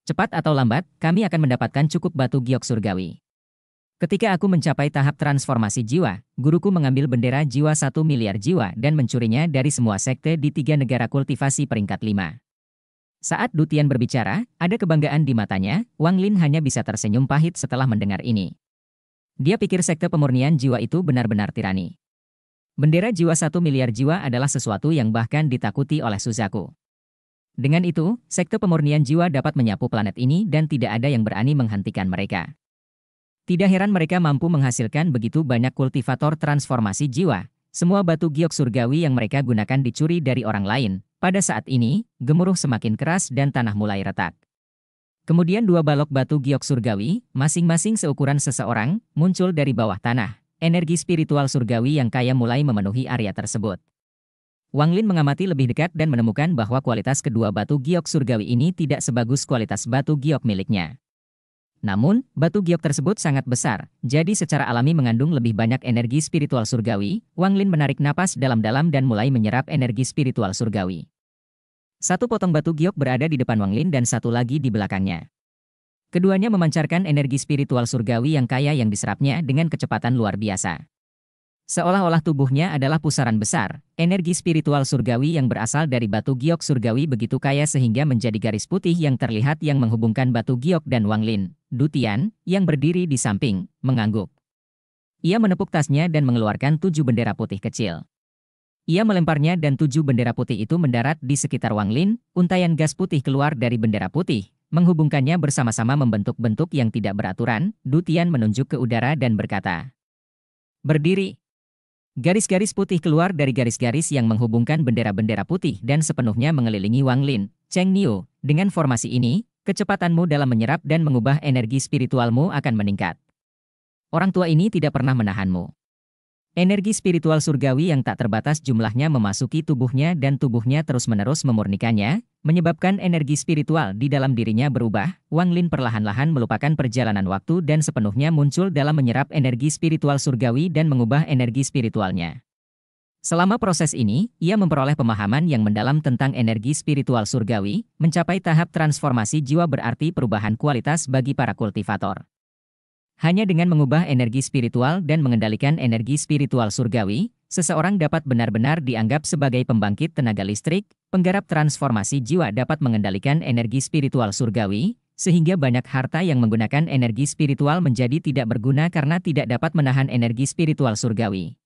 Cepat atau lambat, kami akan mendapatkan cukup batu giok surgawi. Ketika aku mencapai tahap transformasi jiwa, guruku mengambil bendera jiwa satu miliar jiwa dan mencurinya dari semua sekte di tiga negara kultivasi peringkat lima. Saat Dutian berbicara, ada kebanggaan di matanya, Wang Lin hanya bisa tersenyum pahit setelah mendengar ini. Dia pikir sekte pemurnian jiwa itu benar-benar tirani. Bendera jiwa satu miliar jiwa adalah sesuatu yang bahkan ditakuti oleh Suzaku. Dengan itu, sekte pemurnian jiwa dapat menyapu planet ini dan tidak ada yang berani menghentikan mereka. Tidak heran mereka mampu menghasilkan begitu banyak kultivator transformasi jiwa. Semua batu giok surgawi yang mereka gunakan dicuri dari orang lain. Pada saat ini, gemuruh semakin keras dan tanah mulai retak. Kemudian dua balok batu giok surgawi, masing-masing seukuran seseorang, muncul dari bawah tanah. Energi spiritual surgawi yang kaya mulai memenuhi area tersebut. Wang Lin mengamati lebih dekat dan menemukan bahwa kualitas kedua batu giok surgawi ini tidak sebagus kualitas batu giok miliknya. Namun, batu giok tersebut sangat besar, jadi secara alami mengandung lebih banyak energi spiritual surgawi. Wang Lin menarik napas dalam-dalam dan mulai menyerap energi spiritual surgawi. Satu potong batu giok berada di depan Wang Lin dan satu lagi di belakangnya. Keduanya memancarkan energi spiritual surgawi yang kaya yang diserapnya dengan kecepatan luar biasa. Seolah-olah tubuhnya adalah pusaran besar, energi spiritual surgawi yang berasal dari batu giok surgawi begitu kaya sehingga menjadi garis putih yang terlihat yang menghubungkan batu giok dan Wang Lin, Dutian, yang berdiri di samping, mengangguk. Ia menepuk tasnya dan mengeluarkan tujuh bendera putih kecil. Ia melemparnya dan tujuh bendera putih itu mendarat di sekitar Wang Lin, untayan gas putih keluar dari bendera putih, menghubungkannya bersama-sama membentuk bentuk yang tidak beraturan, Dutian menunjuk ke udara dan berkata, Berdiri, Garis-garis putih keluar dari garis-garis yang menghubungkan bendera-bendera putih dan sepenuhnya mengelilingi Wang Lin, Cheng Niu. Dengan formasi ini, kecepatanmu dalam menyerap dan mengubah energi spiritualmu akan meningkat. Orang tua ini tidak pernah menahanmu. Energi spiritual surgawi yang tak terbatas jumlahnya memasuki tubuhnya dan tubuhnya terus-menerus memurnikannya, menyebabkan energi spiritual di dalam dirinya berubah. Wang Lin perlahan-lahan melupakan perjalanan waktu dan sepenuhnya muncul dalam menyerap energi spiritual surgawi dan mengubah energi spiritualnya. Selama proses ini, ia memperoleh pemahaman yang mendalam tentang energi spiritual surgawi, mencapai tahap transformasi jiwa berarti perubahan kualitas bagi para kultivator. Hanya dengan mengubah energi spiritual dan mengendalikan energi spiritual surgawi, seseorang dapat benar-benar dianggap sebagai pembangkit tenaga listrik, penggarap transformasi jiwa dapat mengendalikan energi spiritual surgawi, sehingga banyak harta yang menggunakan energi spiritual menjadi tidak berguna karena tidak dapat menahan energi spiritual surgawi.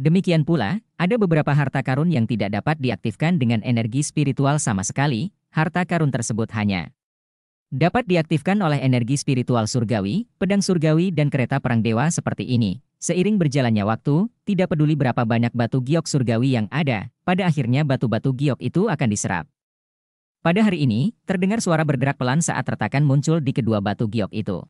Demikian pula, ada beberapa harta karun yang tidak dapat diaktifkan dengan energi spiritual sama sekali, harta karun tersebut hanya Dapat diaktifkan oleh energi spiritual surgawi, pedang surgawi dan kereta perang dewa seperti ini. Seiring berjalannya waktu, tidak peduli berapa banyak batu giok surgawi yang ada, pada akhirnya batu-batu giok itu akan diserap. Pada hari ini, terdengar suara bergerak pelan saat retakan muncul di kedua batu giok itu.